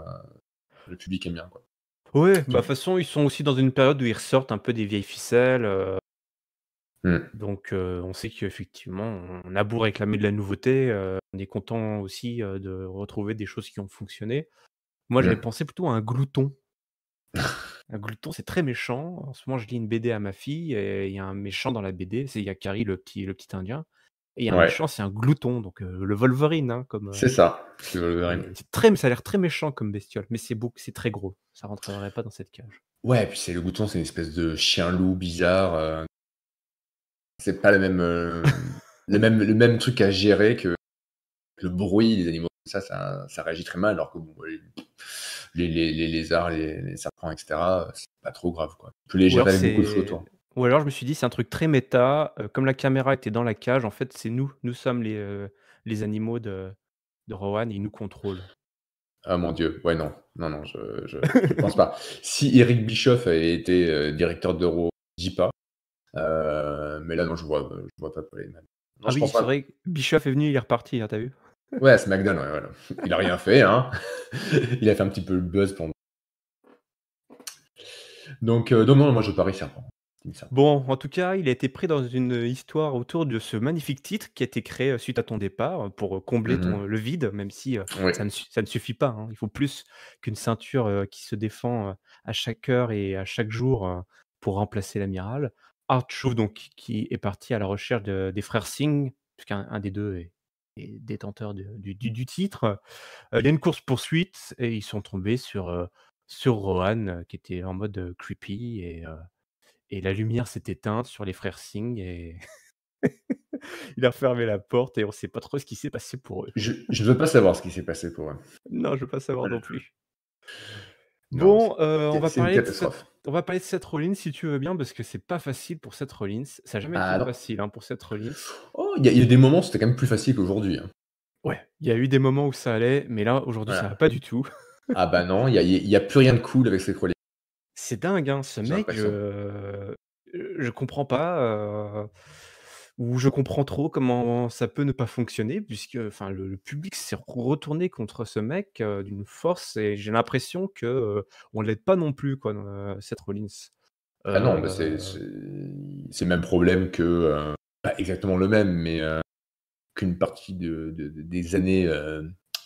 le public aime bien, quoi. Oui, bah, de toute façon, ils sont aussi dans une période où ils ressortent un peu des vieilles ficelles. Hmm. Donc, on sait qu'effectivement, on a beau réclamer de la nouveauté, on est content aussi de retrouver des choses qui ont fonctionné. Moi, j'avais hmm. pensé plutôt à un glouton un glouton, c'est très méchant. En ce moment, je lis une BD à ma fille et il y a un méchant dans la BD, c'est Yakari, le petit, le petit indien. Et il y a un méchant, c'est un glouton, donc euh, le Wolverine. Hein, comme, c'est euh, ça, le Wolverine. très, ça a l'air très méchant comme bestiole, mais c'est beau, c'est très gros. Ça rentrerait pas dans cette cage. Ouais, et puis c'est le glouton, c'est une espèce de chien-loup bizarre. Euh. C'est pas même, le, même, le même truc à gérer que le bruit des animaux ça, ça, réagit très mal, alors que les, lézards, les, serpents, etc., c'est pas trop grave. Quoi. Tu peux les avec beaucoup de Ou alors je me suis dit, c'est un truc très méta, euh, comme la caméra était dans la cage, en fait, c'est nous, nous sommes les, euh, les animaux de, de Rohan ils nous contrôlent. Ah mon dieu, ouais, non, non, non, je, je, pense pas. Si Eric Bischoff avait été euh, directeur d'Euro, dis pas. mais là, non, je vois, je vois pas ah oui, c'est vrai, Bischoff est venu, il est reparti, tu hein, t'as vu Ouais, SmackDown, Il a rien fait, hein. Il a fait un petit peu le buzz pendant. Donc, euh, non, moi je parie ça. Bon, en tout cas, il a été pris dans une histoire autour de ce magnifique titre qui a été créé euh, suite à ton départ euh, pour combler mmh le vide, même si ça, ne, suffit pas. Hein. Il faut plus qu'une ceinture qui se défend à chaque heure et à chaque jour pour remplacer l'amiral. Art donc, qui est parti à la recherche des frères Singh, puisqu'un un des deux est, détenteurs du, titre. il y a une course poursuite et ils sont tombés sur, sur Rohan qui était en mode creepy et, la lumière s'est éteinte sur les frères Singh et. il a fermé la porte et on ne sait pas trop ce qui s'est passé pour eux. Je ne veux pas savoir ce qui s'est passé pour eux. Non, je ne veux pas savoir non plus. bon, on va parler de on va parler de Seth Rollins si tu veux bien, parce que c'est pas facile pour Seth Rollins. Ça n'a jamais bah, été facile hein, pour cette Rollins. Oh, il y, a a des moments où c'était quand même plus facile qu'aujourd'hui. Hein. Ouais, il y a eu des moments où ça allait, mais là, aujourd'hui, ça va pas du tout. ah bah non, il n'y a, plus rien de cool avec Seth Rollins. C'est dingue, hein, ce mec, euh, je... comprends pas. Euh, où je comprends trop comment ça peut ne pas fonctionner, puisque enfin, le, public s'est retourné contre ce mec euh, d'une force, et j'ai l'impression que ne euh, on l'aide pas non plus, quoi, euh, Seth Rollins. ah non, c'est le même problème que, pas exactement le même, mais qu'une partie des années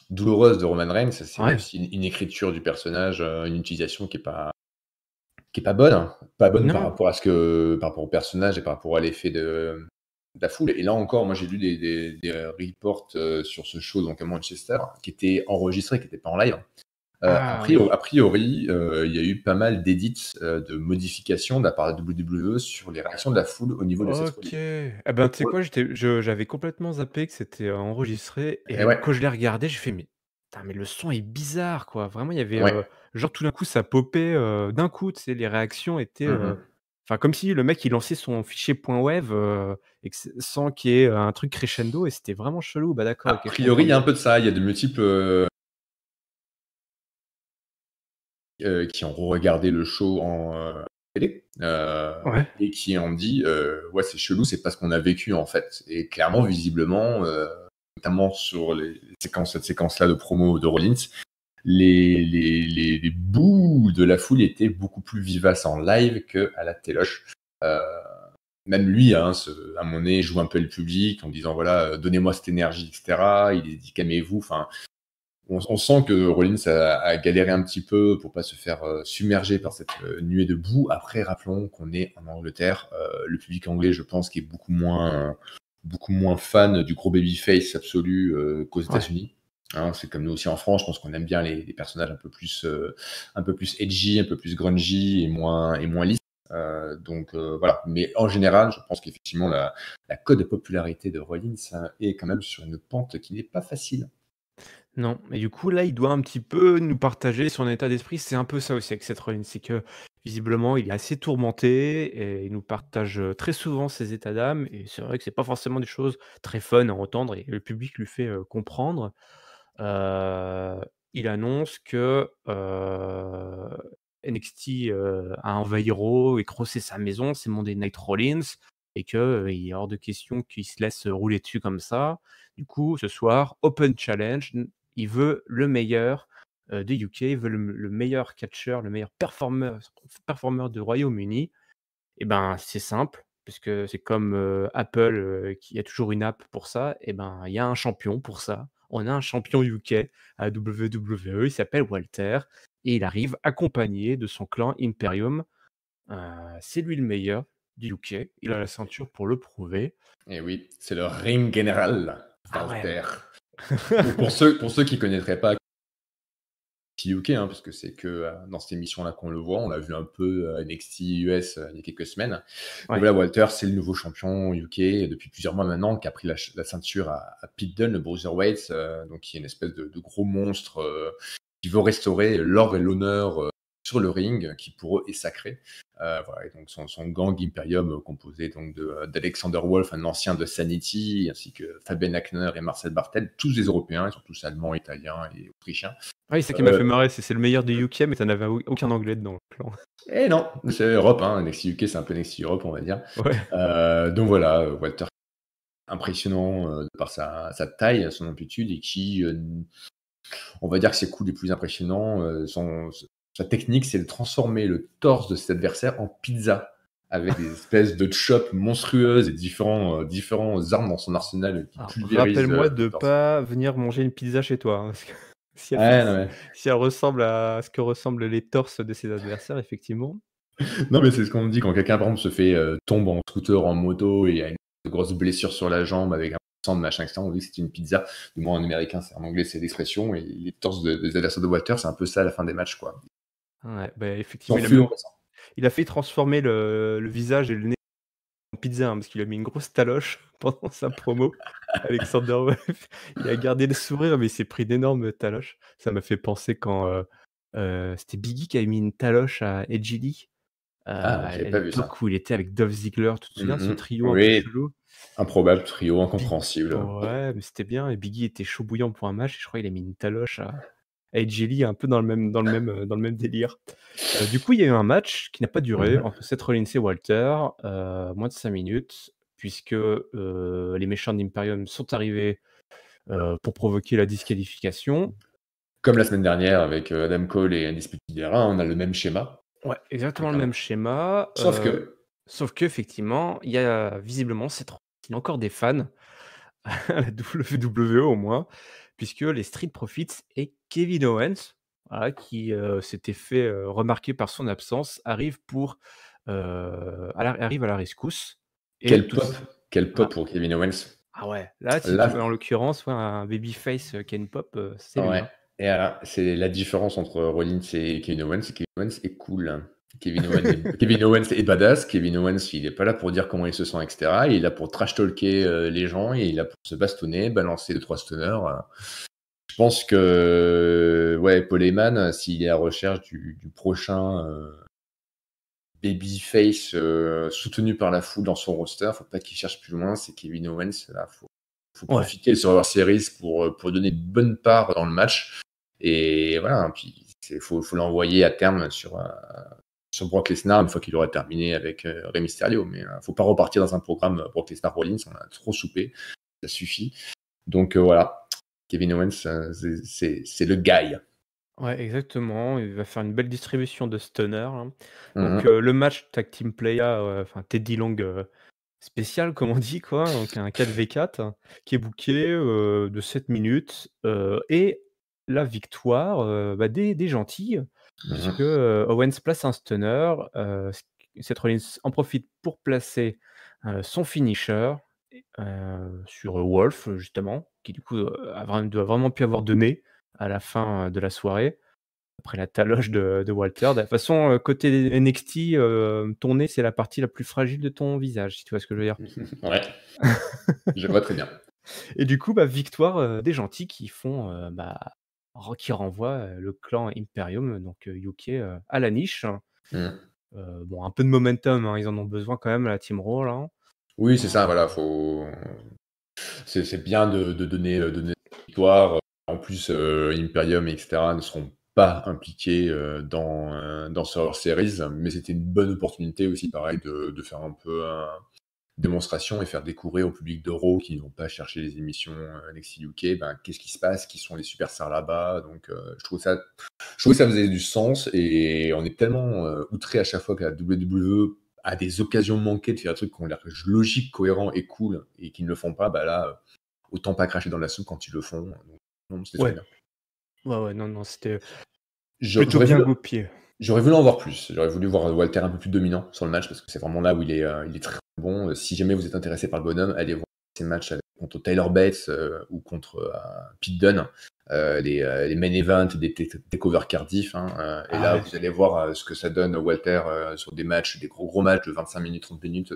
douloureuses de Roman Reigns, c'est une, écriture du personnage, une utilisation qui est pas qui est pas bonne, hein. pas bonne par rapport à ce que par rapport au personnage et par rapport à l'effet de de la foule. Et là encore, moi j'ai lu des, reports euh, sur ce show donc à Manchester qui était enregistré, qui n'étaient pas en live. Euh, ah, a priori, euh, il y a eu pas mal d'édits, de modifications de part de WWE sur les réactions de la foule au niveau de cette folie. Ok. Eh ben, tu sais quoi, j'avais complètement zappé que c'était enregistré. Et, eh quand je l'ai regardé, j'ai fait, mais, mais le son est bizarre, quoi. Vraiment, il y avait. genre, tout d'un coup, ça popait. d'un coup, tu sais, les réactions étaient. Mmh enfin, comme si le mec il lançait son fichier .web sans qu'il y ait euh, un truc crescendo et c'était vraiment chelou. Bah d'accord. A priori, il y a un peu de ça. Il y a de multiples euh, euh, qui ont regardé le show en télé et qui ont dit ouais c'est chelou, c'est pas ce qu'on a vécu en fait. Et clairement, visiblement, notamment sur les séquences, cette séquence-là de promo de Rollins. Les, les, bouts de la foule étaient beaucoup plus vivaces en live qu'à la téloche même lui, hein, à mon nez, joue un peu le public en disant voilà, euh, donnez-moi cette énergie, etc. Il dit calmez-vous. Enfin, on, sent que Rollins a, a, galéré un petit peu pour pas se faire euh, submerger par cette euh, nuée de boue. Après, rappelons qu'on est en Angleterre, le public anglais, je pense, qui est beaucoup moins beaucoup moins fan du gros babyface absolu qu'aux États-Unis. Hein, c'est comme nous aussi en France, je pense qu'on aime bien les, personnages un peu plus un peu plus edgy, un peu plus grungy et moins et moins euh, donc euh, voilà, mais en général, je pense qu'effectivement, la, la de popularité de Rollins hein, est quand même sur une pente qui n'est pas facile. Non, mais du coup, là, il doit un petit peu nous partager son état d'esprit. C'est un peu ça aussi avec cette Rollins, c'est que visiblement, il est assez tourmenté et il nous partage euh, très souvent ses états d'âme. Et c'est vrai que c'est pas forcément des choses très fun à entendre et le public lui fait comprendre. il annonce que NXT euh, a envahi Raw et crossé sa maison, c'est des Night Rollins, et qu'il euh, y est hors de question qu'il se laisse euh, rouler dessus comme ça. Du coup, ce soir, Open Challenge, il veut le meilleur des UK, il veut le, meilleur catcher, le meilleur performeur, performer de Royaume-Uni. Et eh ben, c'est simple, parce que c'est comme Apple qui a toujours une app pour ça, et eh ben, il y a un champion pour ça. On a un champion UK à WWE, il s'appelle Walter. Et il arrive accompagné de son clan Imperium. Euh, c'est lui le meilleur du UK. Il a la ceinture pour le prouver. Et eh oui, c'est le ring général Walter. Ah pour, ceux, pour ceux qui ne connaîtraient pas UK, hein, parce que c'est que euh, dans cette émission-là qu'on le voit, on l'a vu un peu euh, NXT US il y a quelques semaines. Voilà, Walter, c'est le nouveau champion UK depuis plusieurs mois maintenant, qui a pris la, ceinture à, à Pete Dunne, le donc qui est une espèce de, de gros monstre qui veut restaurer l'or et l'honneur euh, sur le ring, qui pour eux est sacré. Euh, voilà, donc son, gang Imperium euh, composé donc d'Alexander Wolf, un ancien de Sanity, ainsi que Fabien Ackner et Marcel Bartel, tous des Européens, ils sont tous allemands, italiens et autrichiens. Ah oui, c'est ce qui m'a fait marrer, c'est le meilleur des UK, mais ça n'avait aucun anglais dedans. Le Et eh non, c'est Europe, un hein, ex UK, c'est un peu ex Europe, on va dire. donc voilà, Walter, impressionnant par sa, sa, taille, son amplitude, et qui on va dire que ses coups les plus impressionnants, euh, sont sa technique, c'est de transformer le torse de ses adversaires en pizza avec des espèces de chops monstrueuses et différents, euh, armes dans son arsenal. Euh, rappelle-moi de ne pas venir manger une pizza chez toi. si, elle, ressemble à ce que ressemblent les torses de ses adversaires, effectivement. non, mais c'est ce qu'on me dit quand quelqu'un, par exemple, se fait tomber tombe en scooter, en moto et a une grosse blessure sur la jambe avec un de machin, etc. On dit que c'est une pizza. Du moins en américain, c'est en anglais, c'est l'expression. Et les torses des adversaires de Walter, c'est un peu ça à la fin des matchs, quoi. Ouais, bah, effectivement, il a, fait transformer le, visage et le nez en pizza hein, parce qu'il a mis une grosse taloche pendant sa promo. Alexander Wolf, il a gardé le sourire, mais il s'est pris d'énormes taloches. Ça m'a fait penser quand euh, euh, c'était Biggie qui avait mis une taloche à Edgy ah, euh, ça. Du où il était avec Dove Ziegler, tout de suite ce trio oui. Improbable trio, incompréhensible. Ouais, mais c'était bien. Et Biggie était chaud bouillant pour un match. Je crois qu'il a mis une taloche à, et Jelly un peu dans le même, dans le même, euh, dans le même délire. Euh, du coup, il y a eu un match qui n'a pas duré mm-hmm. entre Seth Rollins et Walter, moins de 5 minutes, puisque les méchants d'Imperium sont arrivés pour provoquer la disqualification. Comme la semaine dernière avec Adam Cole et Petit-Derra, hein, on a le même schéma. Ouais, exactement le même schéma. Sauf euh, que. Sauf que, il y a visiblement encore des fans à la WWE au moins, puisque les Street Profits et Kevin Owens, qui euh, s'était fait euh, remarquer par son absence, arrive pour à la, arrive à la rescousse. Quel pop pop pour Kevin Owens Ah ouais, là, Tu en l'occurrence, un babyface Ken Pop, c'est ouais. Hein. Et euh, c'est la différence entre Rollins et Kevin Owens. Kevin Owens est cool. Kevin Owens, est, badass. Kevin Owens, il n'est pas là pour dire comment il se sent, etc. Il est là pour trash-talker euh, les gens. et Il est là pour se bastonner, balancer deux, trois stoners. Je pense que ouais, Paul Heyman, s'il est à la recherche du, prochain euh, babyface soutenu par la foule dans son roster, faut pas qu'il cherche plus loin. C'est Kevin Owens. Là, faut, faut profiter de Survivor Series pour, euh, pour donner une bonne part dans le match. Et voilà, hein, puis il faut, faut l'envoyer à terme sur, euh, sur Brock Lesnar une fois qu'il aura terminé avec euh, Rey Mysterio. Mais ne euh, faut pas repartir dans un programme Brock Lesnar Rollins, on a trop soupé, ça suffit. Donc voilà, Kevin Owens, c'est le guy. Ouais, exactement. Il va faire une belle distribution de stunner. Hein. Mhm. Donc le match tag team play, enfin Teddy Long spécial, comme on dit, quoi. Donc un 4v4 qui est bouqué de 7 minutes. et la victoire bah, des, des, gentils, puisque ah. Owens place un stunner. cette Rollins en profite pour placer son finisher sur Wolf, justement, qui du coup a, doit vraiment pu avoir donné à la fin de la soirée après la taloche de, Walter. De toute façon, euh, côté NXT, euh, ton nez, c'est la partie la plus fragile de ton visage, si tu vois ce que je veux dire. ouais, je vois très bien. Et du coup, bah, victoire euh, des gentils qui font, bah, qui renvoient le clan Imperium, donc UK, à la niche. Hmm. bon, un peu de momentum, hein, ils en ont besoin quand même, la Team roll hein. Oui, c'est ça, voilà, faut... c'est bien de, de donner, donner victoire. En plus, Imperium, etc., ne seront pas impliqué euh, dans, euh, dans ce series mais c'était une bonne opportunité aussi, pareil, de, de faire un peu une démonstration et faire découvrir au public d'Euro qui n'ont pas cherché les émissions euh, Alexis UK, ben, qu'est-ce qui se passe, qui sont les superstars là-bas. Donc, je, trouve ça, je trouve ça faisait du sens et on est tellement outré à chaque fois que la WWE a des occasions manquées de faire des trucs qui ont l'air logique cohérent et cool et qui ne le font pas, bah là, autant pas cracher dans la soupe quand ils le font. Donc, Ouais, ouais, non, non, c'était plutôt bien goupillé. J'aurais voulu en voir plus. J'aurais voulu voir Walter un peu plus dominant sur le match parce que c'est vraiment là où il est, euh, il est très bon. Euh, si jamais vous êtes intéressé par le bonhomme, allez voir ses matchs contre Tyler Bates euh, ou contre Pete Dunne. les, les, main events, des covers Cardiff. Hein, et ah là, vous allez voir ce que ça donne Walter sur des matchs, des gros gros matchs de 25 minutes, 30 minutes.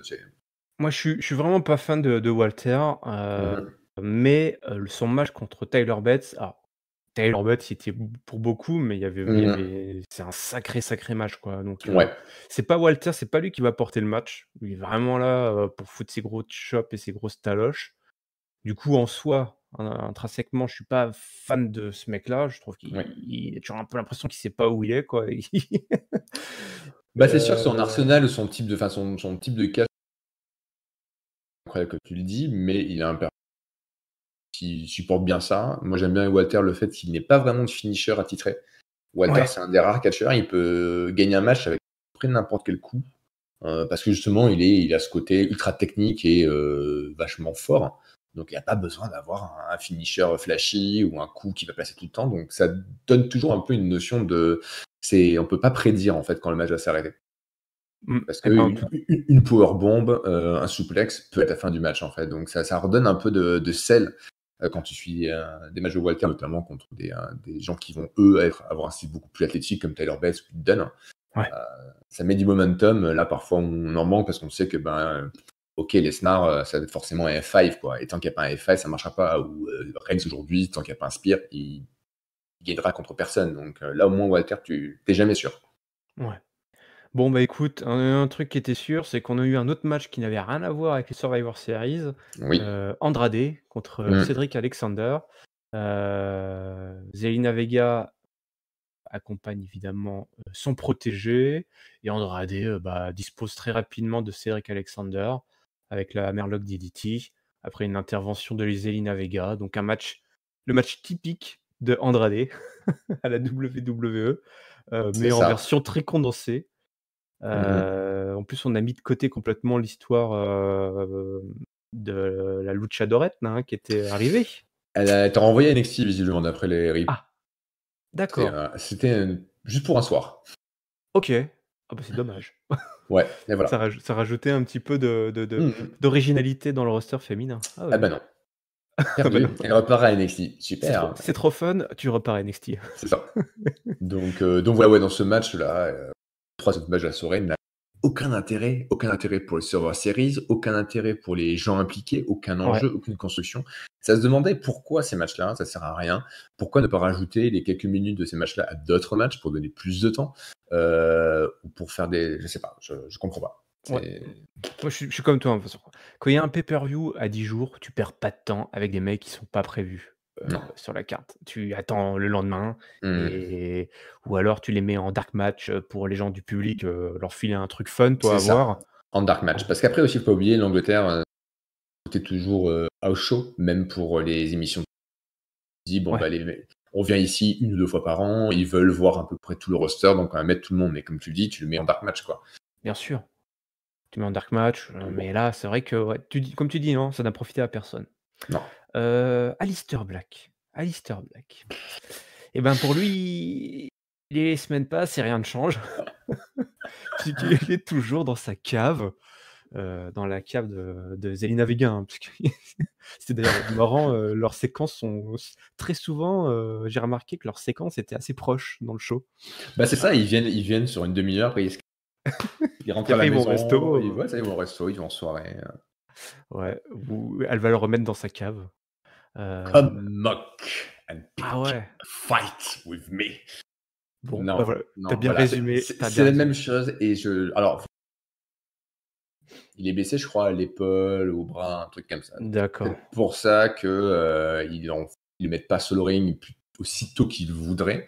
Moi, je suis, suis vraiment pas fan de, Walter, mhm. mais son match contre Tyler Bates... Taylor Butt, c'était pour beaucoup, mais il y mmh. avait, c'est un sacré, sacré match, quoi. Donc, euh, ouais. c'est pas Walter, c'est pas lui qui va porter le match. Il est vraiment là euh, pour foutre ses gros chops et ses grosses taloches. Du coup, en soi, intrinsèquement, je suis pas fan de ce mec-là. Je trouve qu'il a toujours un peu l'impression qu'il sait pas où il est, quoi. bah, c'est sûr que son euh. arsenal son type de, enfin, son, son type de cash, incroyable que tu le dis, mais il a un supporte bien ça. Moi, j'aime bien Walter le fait qu'il n'est pas vraiment de finisher attitré. Walter, c'est un des rares catcheurs. Il peut gagner un match avec près n'importe quel coup. Euh, parce que justement, il, est, il a ce côté ultra technique et euh, vachement fort. Donc, il n'y a pas besoin d'avoir un, finisher flashy ou un coup qui va passer tout le temps. Donc, ça donne toujours un peu une notion de. c'est On peut pas prédire en fait quand le match va s'arrêter. Mm. Parce que une, power bomb, euh, un souplex peut être la fin du match en fait. Donc ça, ça redonne un peu de sel euh, quand tu suis des euh, matchs de Walter, notamment contre euh, des, gens qui vont, eux, avoir un style beaucoup plus athlétique, comme Tyler Bates ou Dunn, hein. ça met du momentum. Là, parfois, on en manque parce qu'on sait que, ben, ok, les snars, ça va être forcément un F5, quoi. Et tant qu'il n'y a pas un F5, ça ne marchera pas. Ou Rex, aujourd'hui, tant qu'il n'y a pas un Spear, il, il contre personne. Donc là, au moins, Walter, tu n'es jamais sûr. Ouais. Bon, bah écoute, un, truc qui était sûr, c'est qu'on a eu un autre match qui n'avait rien à voir avec les Survivor Series. Euh, Andrade contre euh, mm. Cédric Alexander. Euh, Zelina Vega accompagne évidemment son protégé. Et Andrade bah, dispose très rapidement de Cédric Alexander avec la Merlock DDT après une intervention de Zelina Vega. Donc un match, le match typique de Andrade à la mm. WWE, mais en version très condensée. Mmh. Euh, en plus, on a mis de côté complètement l'histoire euh, de la Lucha Dorette hein, qui était arrivée. Elle a été renvoyée à NXT, visiblement, d'après les RIP. Ah, d'accord. C'était juste pour un soir. Ok. Ah, bah, c'est dommage. ouais, voilà. Ça, rajoutait un petit peu d'originalité de, de, mmh. dans le roster féminin. Ah, ah bah non. Elle repart à NXT. Super. C'est trop, fun, tu repars à NXT. C'est ça. donc, euh, donc voilà, ouais, dans ce match-là, match de la soirée n'a aucun intérêt, aucun intérêt pour les serveurs series, aucun intérêt pour les gens impliqués, aucun enjeu, aucune construction. Ça se demandait pourquoi ces matchs-là, ça sert à rien. Pourquoi ne pas rajouter les quelques minutes de ces matchs-là à d'autres matchs pour donner plus de temps euh, ou pour faire des, je sais pas, je, ne comprends pas. Moi, je suis, comme toi. Quand il y a un pay-per-view à 10 jours, tu perds pas de temps avec des mecs qui sont pas prévus. Euh, sur la carte. Tu attends le lendemain, mmh. ou alors tu les mets en dark match euh, pour les gens du public, euh, leur filer un truc fun, toi, à En dark match. Parce qu'après aussi, il faut pas oublier, l'Angleterre, c'était toujours au show même pour les émissions. Bon, bah, on vient ici une ou deux fois par an, ils veulent voir à peu près tout le roster, donc on va mettre tout le monde. Mais comme tu le dis, tu le mets en dark match, quoi. Bien sûr. Tu mets en dark match, mais là, c'est vrai que, comme tu dis, non, ça n'a profité à personne. Non. Alistair Black. Alistair Black. Et eh ben pour lui, les semaines passent et rien ne change. il est toujours dans sa cave. dans la cave de, de Zelina Vega. Hein, d'ailleurs marrant, leurs séquences sont très souvent, j'ai remarqué que leurs séquences étaient assez proches dans le show. Bah, c'est ça, ils viennent, ils viennent sur une demi-heure, ils, ils rentrent à la maison, euh. vont au resto, ils vont en soirée. Ouais, elle va le remettre dans sa cave. Euh... Come and ah fight with me. Bon, bah t'as bien résumé. C'est, la même chose et je. Alors, il est baissé, je crois, à l'épaule, au bras, un truc comme ça. D'accord. C'est pour ça que ne euh, ils, mettent pas solo ring aussitôt qu'ils voudraient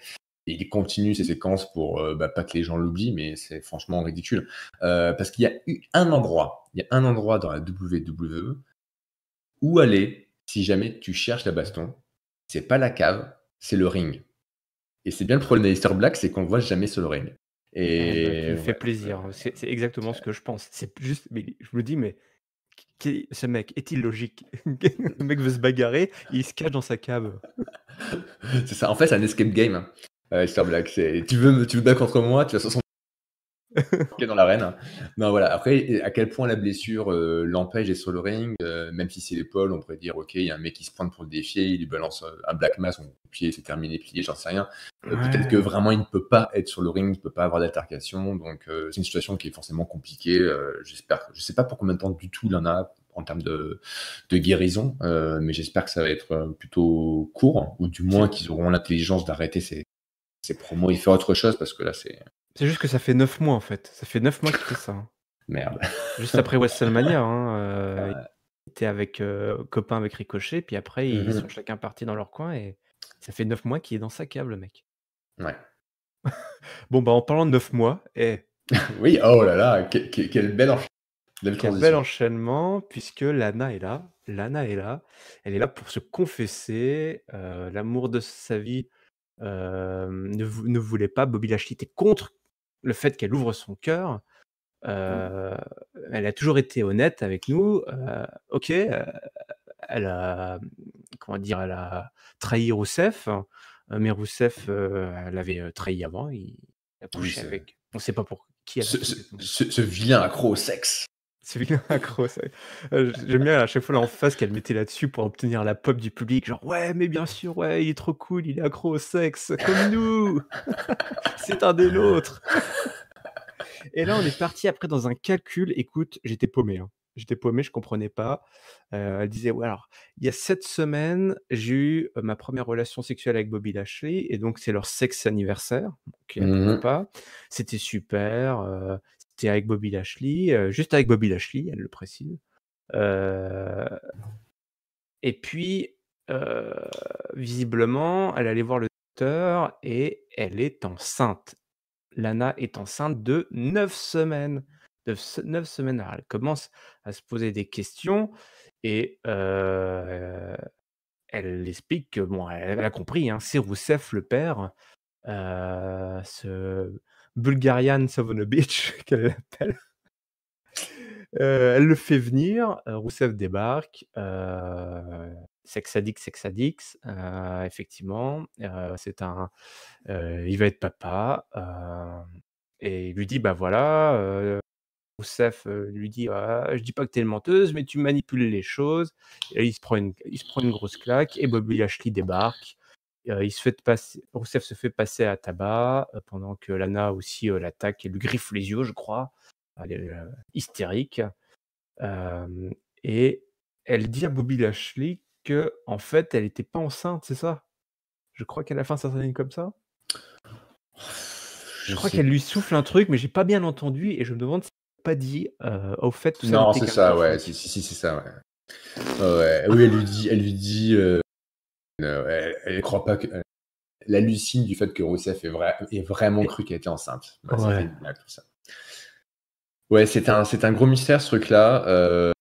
il continue ses séquences pour euh, bah, pas que les gens l'oublient, mais c'est franchement ridicule. Euh, parce qu'il y a eu un endroit, il y a un endroit dans la WWE où aller si jamais tu cherches la baston. C'est pas la cave, c'est le ring. Et c'est bien le problème d'Easter Black, c'est qu'on le voit jamais sur le ring. Et eh ben, me fait plaisir. C'est exactement ce que je pense. C'est juste, mais je me dis, mais ce mec est-il logique Le mec veut se bagarrer, il se cache dans sa cave. c'est ça. En fait, c'est un escape game. Hein. Euh, Black, c'est tu veux, tu battre contre moi, tu as 60 dans l'arène. Hein. Non, voilà. Après, à quel point la blessure euh, l'empêche d'être sur le ring, euh, même si c'est l'épaule, on pourrait dire, OK, il y a un mec qui se pointe pour le défier, il lui balance euh, un black mass, on pied, c'est terminé, plié, j'en sais rien. Peut-être que vraiment, il ne peut pas être sur le ring, il ne peut pas avoir d'altercation. Donc, c'est une situation qui est forcément compliquée. j'espère, je ne sais pas pour combien de temps du tout il en a en termes de, de guérison, mais j'espère que ça va être plutôt court, ou du moins qu'ils auront l'intelligence d'arrêter ces, c'est promo, il fait autre chose parce que là, c'est. C'est juste que ça fait 9 mois en fait. Ça fait 9 mois qu'il fait ça. Hein. Merde. Juste après WrestleMania, hein, euh, était avec euh, copain avec Ricochet, puis après ils mhm. sont chacun partis dans leur coin et ça fait 9 mois qu'il est dans sa cave, le mec. Ouais. bon, bah en parlant de 9 mois, et. Eh. oui, oh là là, quel, bel enchaînement. Quel bel enchaînement, puisque Lana est là. Lana est là. Elle est là pour se confesser euh, l'amour de sa vie ne, ne, voulait pas. Bobby Lashley était contre le fait qu'elle ouvre son cœur. elle a toujours été honnête avec nous. ok, euh, elle a, comment dire, elle a trahi Rousseff, hein, mais Rousseff, euh, l'avait euh, trahi avant. Il avec. On ne sait pas pour qui. Elle ce, ce, vilain accro au sexe. C'est bien euh, accro, J'aime bien à chaque fois face qu'elle mettait là-dessus pour obtenir la pop du public. Genre, ouais, mais bien sûr, ouais, il est trop cool, il est accro au sexe, comme nous. C'est un des nôtres. Et là, on est parti après dans un calcul. Écoute, j'étais paumé. Hein. J'étais paumé, je comprenais pas. Euh, elle disait, ouais, alors, il y a sept semaines, j'ai eu euh, ma première relation sexuelle avec Bobby Lashley, et donc c'est leur sexe anniversaire. Donc, mm-hmm. pas. C'était super. C'était avec Bobby Lashley, euh, juste avec Bobby Lashley, elle le précise. Euh, et puis, euh, visiblement, elle allait voir le docteur et elle est enceinte. Lana est enceinte de neuf semaines. De 9 semaines, elle commence à se poser des questions et elle explique que, bon, elle, a compris, hein, c'est Rousseff le père. Euh, Bulgarian Savonovitch, Beach, qu'elle l'appelle. Euh, elle le fait venir, euh, Rousseff débarque, euh, sex addict, sex addict, euh, effectivement, c'est un, il va être papa, et il lui dit, bah voilà, Rousseff lui dit, ah, je dis pas que t'es es menteuse, mais tu manipules les choses, et il se prend une, il se prend une grosse claque, et Bobby Ashley débarque, il se fait passer, Rousseff se fait passer à tabac pendant que Lana aussi l'attaque et lui griffe les yeux, je crois. Elle est hystérique. et elle dit à Bobby Lashley que en fait elle n'était pas enceinte, c'est ça Je crois qu'à la fin ça termine comme ça. Je, crois qu'elle lui souffle un truc, mais j'ai pas bien entendu et je me demande si elle pas dit au fait. non, c'est ça, ouais. Si, si, c'est ça, ouais. Oui, elle lui dit, elle lui dit, euh, elle, croit pas que. Elle euh, hallucine du fait que Rousseff ait vrai, vraiment cru qu'elle était enceinte. Ouais, c'est un, c'est un gros mystère ce truc-là. Euh,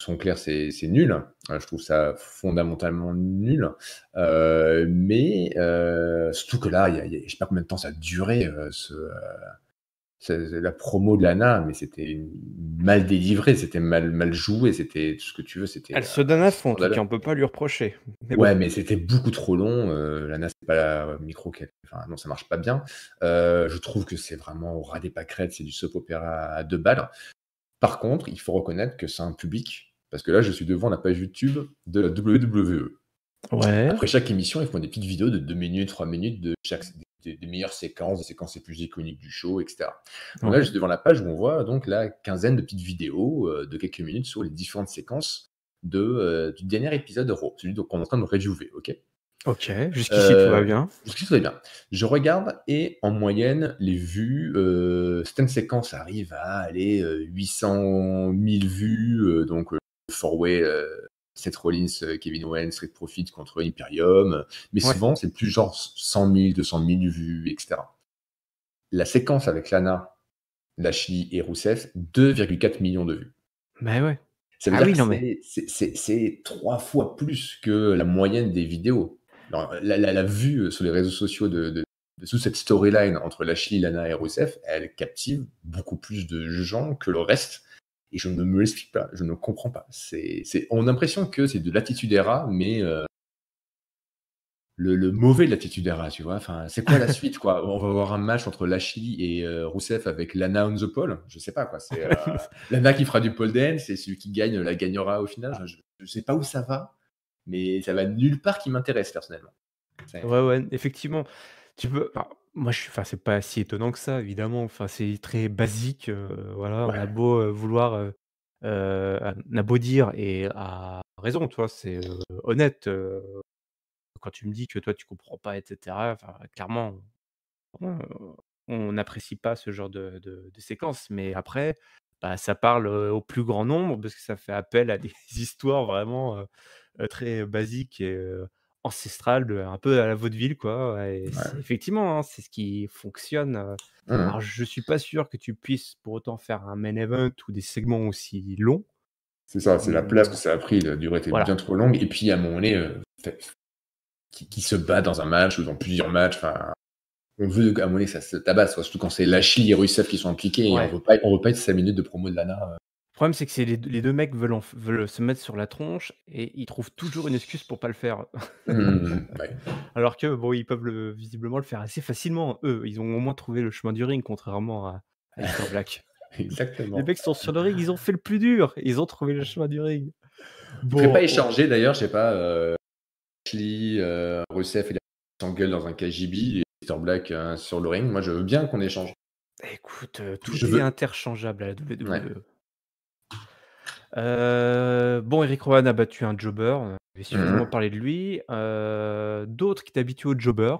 son clair, c'est, c'est nul. Je trouve ça fondamentalement nul. Euh, mais euh, surtout que là, je sais pas combien de temps ça a duré ce la promo de Lana, mais c'était mal délivré, c'était mal, mal joué, c'était tout ce que tu veux. C'était, Elle euh, se donne à fond, qui on peut pas lui reprocher. ouais, mais c'était beaucoup trop long. Euh, Lana, c'est pas la euh, micro qu'elle. non, ça marche pas bien. je trouve que c'est vraiment au ras des pâquerettes, c'est du soap opéra à deux balles. Par contre, il faut reconnaître que c'est un public, parce que là, je suis devant la page YouTube de la WWE. Après chaque émission, ils font des petites vidéos de 2 minutes, 3 minutes de chaque, des, meilleures séquences, des séquences les plus iconiques du show, etc. Donc là, juste devant la page où on voit donc la quinzaine de petites vidéos euh, de quelques minutes sur les différentes séquences de, euh, du dernier épisode de Raw, celui qu'on est en train de reviewer, ok Ok, jusqu'ici euh, tout va bien. Jusqu'ici tout va bien. Je regarde et en moyenne, les vues, certaines séquences arrivent à aller 800 000 vues, donc four-way Seth Rollins, euh, Kevin Owens, Street Profit contre Imperium. Mais souvent, c'est plus genre 100 000, 200 000 vues, etc. La séquence avec Lana, Lashley et Rousseff, 2,4 millions de vues. Mais ben ouais. Ça veut ah c'est trois fois plus que la moyenne des vidéos. la, vue sur les réseaux sociaux de, sous cette storyline entre Lashley, Lana et Rousseff, elle captive beaucoup plus de gens que le reste je ne me l'explique pas, je ne comprends pas. C'est, on a l'impression que c'est de l'attitude rats, mais euh, le, mauvais de l'attitude rats, tu vois. Enfin, c'est quoi la suite, quoi On va avoir un match entre Lachi et euh, Rousseff avec Lana on the pole. Je sais pas, quoi. C'est euh, Lana qui fera du pole dance et celui qui gagne la gagnera au final. Je, ne sais pas où ça va, mais ça va nulle part qui m'intéresse personnellement. Ouais, ouais, effectivement. Tu peux. Moi, je enfin, c'est pas si étonnant que ça, évidemment. Enfin, c'est très basique. Euh, voilà, on a beau euh, vouloir, euh, beau dire et à raison, toi, c'est honnête. quand tu me dis que toi, tu comprends pas, etc. clairement, on n'apprécie pas ce genre de, de- séquence. Mais après, bah, ça parle au plus grand nombre parce que ça fait appel à des histoires vraiment très basiques. et... Ancestral, de, un peu à la vaudeville, quoi. Effectivement, hein, c'est ce qui fonctionne. Mmh. Alors, je suis pas sûr que tu puisses pour autant faire un main event ou des segments aussi longs. C'est ça, c'est la place que ça a pris, la durée était bien trop longue. Et puis, à mon moment qui, se bat dans un match ou dans plusieurs matchs, on veut, à mon avis, ça se tabasse, surtout quand c'est Lachille et Rusev qui sont impliqués, on ne veut pas être 5 minutes de promo de Lana. Le problème, c'est que les, deux mecs veulent, se mettre sur la tronche et ils trouvent toujours une excuse pour pas le faire. Mmh, Alors que, bon, ils peuvent visiblement le faire assez facilement, eux. Ils ont au moins trouvé le chemin du ring, contrairement à, Victor Black. Exactement. Les mecs sont sur le ring, ils ont fait le plus dur. Ils ont trouvé le chemin du ring. Je ne pas échanger d'ailleurs, je sais pas, euh, Ashley, euh, Rusev, dans un KGB et Mr. Black euh, sur le ring. Moi, je veux bien qu'on échange. Écoute, euh, tout est interchangeable à la WWE. Euh, bon, Eric Rowan a battu un jobber. On euh, avait mmh sûrement de lui. Euh, d'autres qui habitués au jobber.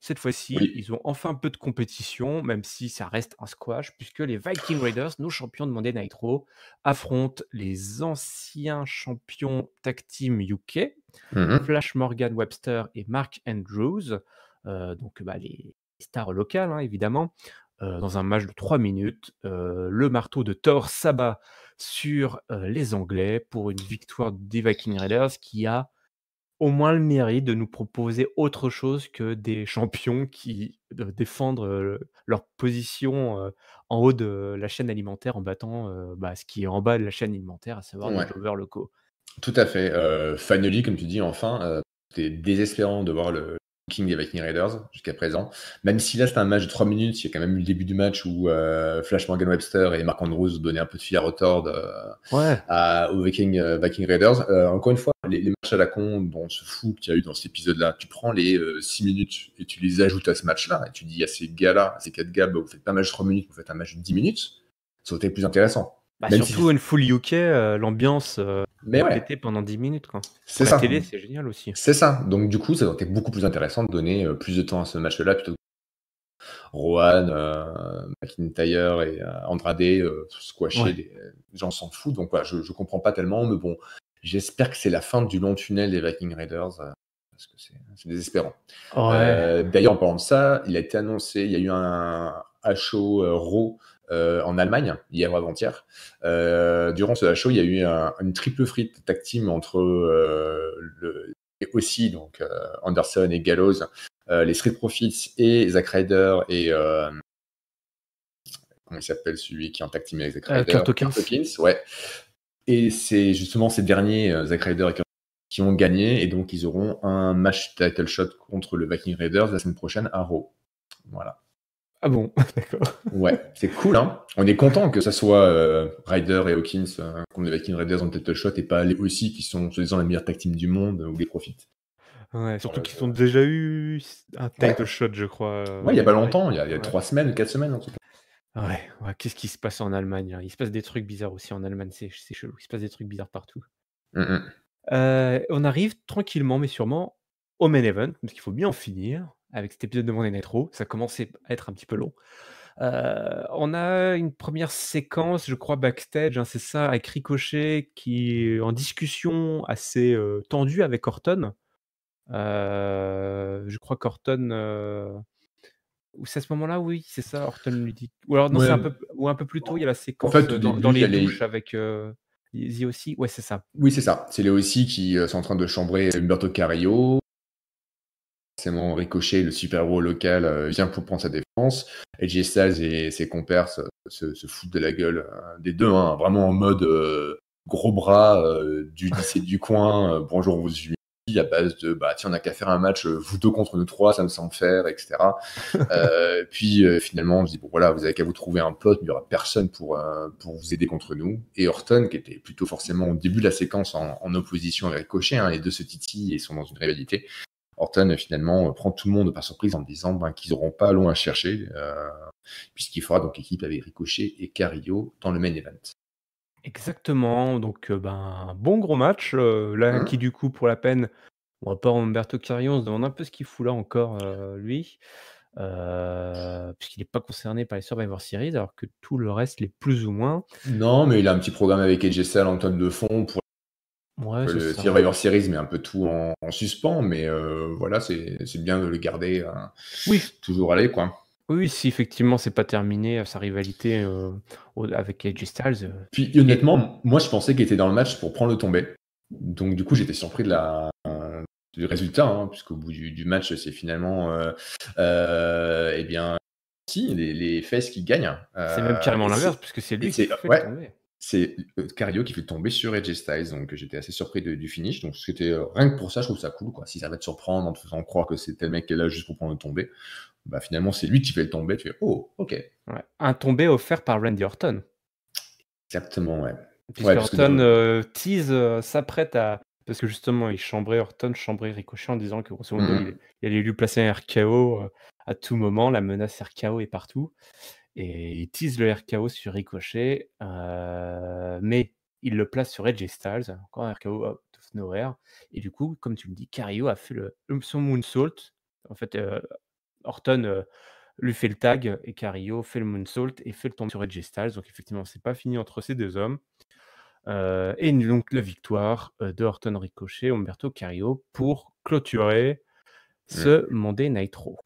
Cette fois-ci, ils ont enfin un peu de compétition, même si ça reste un squash, puisque les Viking Raiders, nos champions de Monday Nitro, affrontent les anciens champions tag team UK, mmh Flash Morgan Webster et Mark Andrews, donc bah, les stars locales, hein, évidemment, euh, dans un match de 3 minutes. Euh, le marteau de Thor s'abat sur euh, les Anglais pour une victoire des Viking Raiders qui a au moins le mérite de nous proposer autre chose que des champions qui défendent leur position en haut de la chaîne alimentaire en battant bah, ce qui est en bas de la chaîne alimentaire, à savoir les joueurs locaux. Tout à fait. finally, comme tu dis, enfin, c'était désespérant de voir le, King et Viking Raiders jusqu'à présent. Même si là, c'est un match de 3 minutes, il y a quand même eu le début du match où euh, Flash Morgan Webster et Mark Andrews donnaient un peu de fil à retordre euh, aux Viking, euh, Raiders. encore une fois, les, matchs à la con dont on se fout qu'il y a eu dans cet épisode-là, tu prends les 6 minutes et tu les ajoutes à ce match-là et tu dis à ces gars-là, à ces 4 gars, bah, vous faites pas un match de 3 minutes, vous faites un match de 10 minutes, ça aurait été plus intéressant. Bah, même surtout si... une full UK, l'ambiance mais ouais. pendant 10 minutes. C'est ça. c'est génial aussi. C'est ça. Donc, du coup, ça aurait été beaucoup plus intéressant de donner euh, plus de temps à ce match-là plutôt que Rohan, euh, McIntyre et euh, Andrade euh, j'en gens s'en fous Donc, voilà, je, ne comprends pas tellement. Mais bon, j'espère que c'est la fin du long tunnel des Viking Raiders parce que c'est désespérant. D'ailleurs, en parlant de ça, il a été annoncé, il y a eu un HO Raw euh, en Allemagne, hier ou avant-hier. Euh, durant ce show, il y a eu une triple frite tag team entre euh, le, aussi donc Anderson et Gallows, les Street Profits et Zack Ryder et comment il s'appelle celui qui est en tag team avec Zack Ryder Kurt ouais. Et c'est justement ces derniers, Zack Ryder et Kurt qui ont gagné et donc ils auront un match title shot contre le Viking Raiders la semaine prochaine à Raw. Voilà. Ah bon, d'accord. Ouais, c'est cool, hein. On est content que ça soit euh, Ryder et Hawkins euh, qu'on ait avec Ryder en title shot et pas les aussi qui sont soi-disant la meilleure tag team du monde ou les Profits. Ouais, surtout qu'ils ont déjà eu un title shot, je crois. Euh, ouais, il n'y a pas longtemps, il y a, trois semaines, quatre semaines en tout cas. Ouais, ouais. qu'est-ce qui se passe en Allemagne hein? Il se passe des trucs bizarres aussi en Allemagne, c'est chelou. Il se passe des trucs bizarres partout. on arrive tranquillement, mais sûrement, au main event, parce qu'il faut bien en finir avec cet épisode de Monde Night Ça commençait à être un petit peu long. Euh, on a une première séquence, je crois, backstage, hein, c'est ça, avec Ricochet, qui est en discussion assez euh, tendue avec Orton. Euh, je crois qu'Orton. Ou c'est à ce moment-là, oui, c'est ça, Orton lui dit. Ou alors, non, un peu, ou un peu plus tôt, il y a la séquence dans, les douches avec. Zio aussi, ouais, c'est ça. Oui, c'est ça. C'est Léo aussi qui sont en train de chambrer Humberto Carrillo forcément ricochet, le super héros local euh, vient pour prendre sa défense. Et et ses compères se, foutent de la gueule euh, des deux, hein, vraiment en mode euh, gros bras du lycée du coin, bonjour, on vous suit, à base de bah tiens on n'a qu'à faire un match vous deux contre nous trois ça me semble faire etc puis finalement on se dit bon voilà vous avez qu'à vous trouver un pote il n'y aura personne pour pour vous aider contre nous et Orton qui était plutôt forcément au début de la séquence en, opposition avec Ricochet, hein, les deux se titillent et sont dans une rivalité Horton finalement euh, prend tout le monde par surprise en disant ben, qu'ils n'auront pas loin à chercher, euh, puisqu'il fera donc équipe avec Ricochet et Carillo dans le main event. Exactement, donc euh, ben, bon gros match, là mmh. qui du coup pour la peine, on va pas Humberto Carillo, on se demande un peu ce qu'il fout là encore lui, puisqu'il n'est pas concerné par les Survivor Series, alors que tout le reste l'est plus ou moins. Non, mais il a un petit programme avec AJ Styles en de fond pour le ça. Survivor Series met un peu tout en, suspens, mais euh, voilà, c'est bien de le garder euh, oui. toujours aller, quoi. Oui, si effectivement c'est pas terminé euh, sa rivalité avec AJ Styles. Puis honnêtement, moi je pensais qu'il était dans le match pour prendre le tombé. Donc du coup j'étais surpris de la, du résultat, puisque hein, puisqu'au bout du, match c'est finalement et eh bien si les, fesses qui gagnent. c'est même carrément l'inverse, puisque c'est lui qui fait c'est euh, Cario qui fait tomber sur Edge Styles, donc j'étais assez surpris du finish. Donc c'était euh, rien que pour ça, je trouve ça cool, quoi. Si ça va te surprendre en te faisant croire que c'est tel mec qui est là juste pour prendre le tombé, bah finalement c'est lui qui fait le tombé. Tu fais oh ok. Un tombé offert par Randy Orton. Exactement, ouais. Orton euh, tease, s'apprête à parce que justement il chambrait Orton, chambrait Ricochet en disant que mm. allait lui placer un RKO à tout moment, la menace RKO est partout et il tease le RKO sur Ricochet, euh, mais il le place sur Edge Styles, encore un RKO out of Et du coup, comme tu me dis, Cario a fait le, son moonsault. En fait, euh, Orton euh, lui fait le tag et Cario fait le moonsault et fait le tombe sur Edge Styles. Donc effectivement, c'est pas fini entre ces deux hommes. et donc la victoire de Orton Ricochet, Umberto Cario pour clôturer mmh. ce Monday Nitro.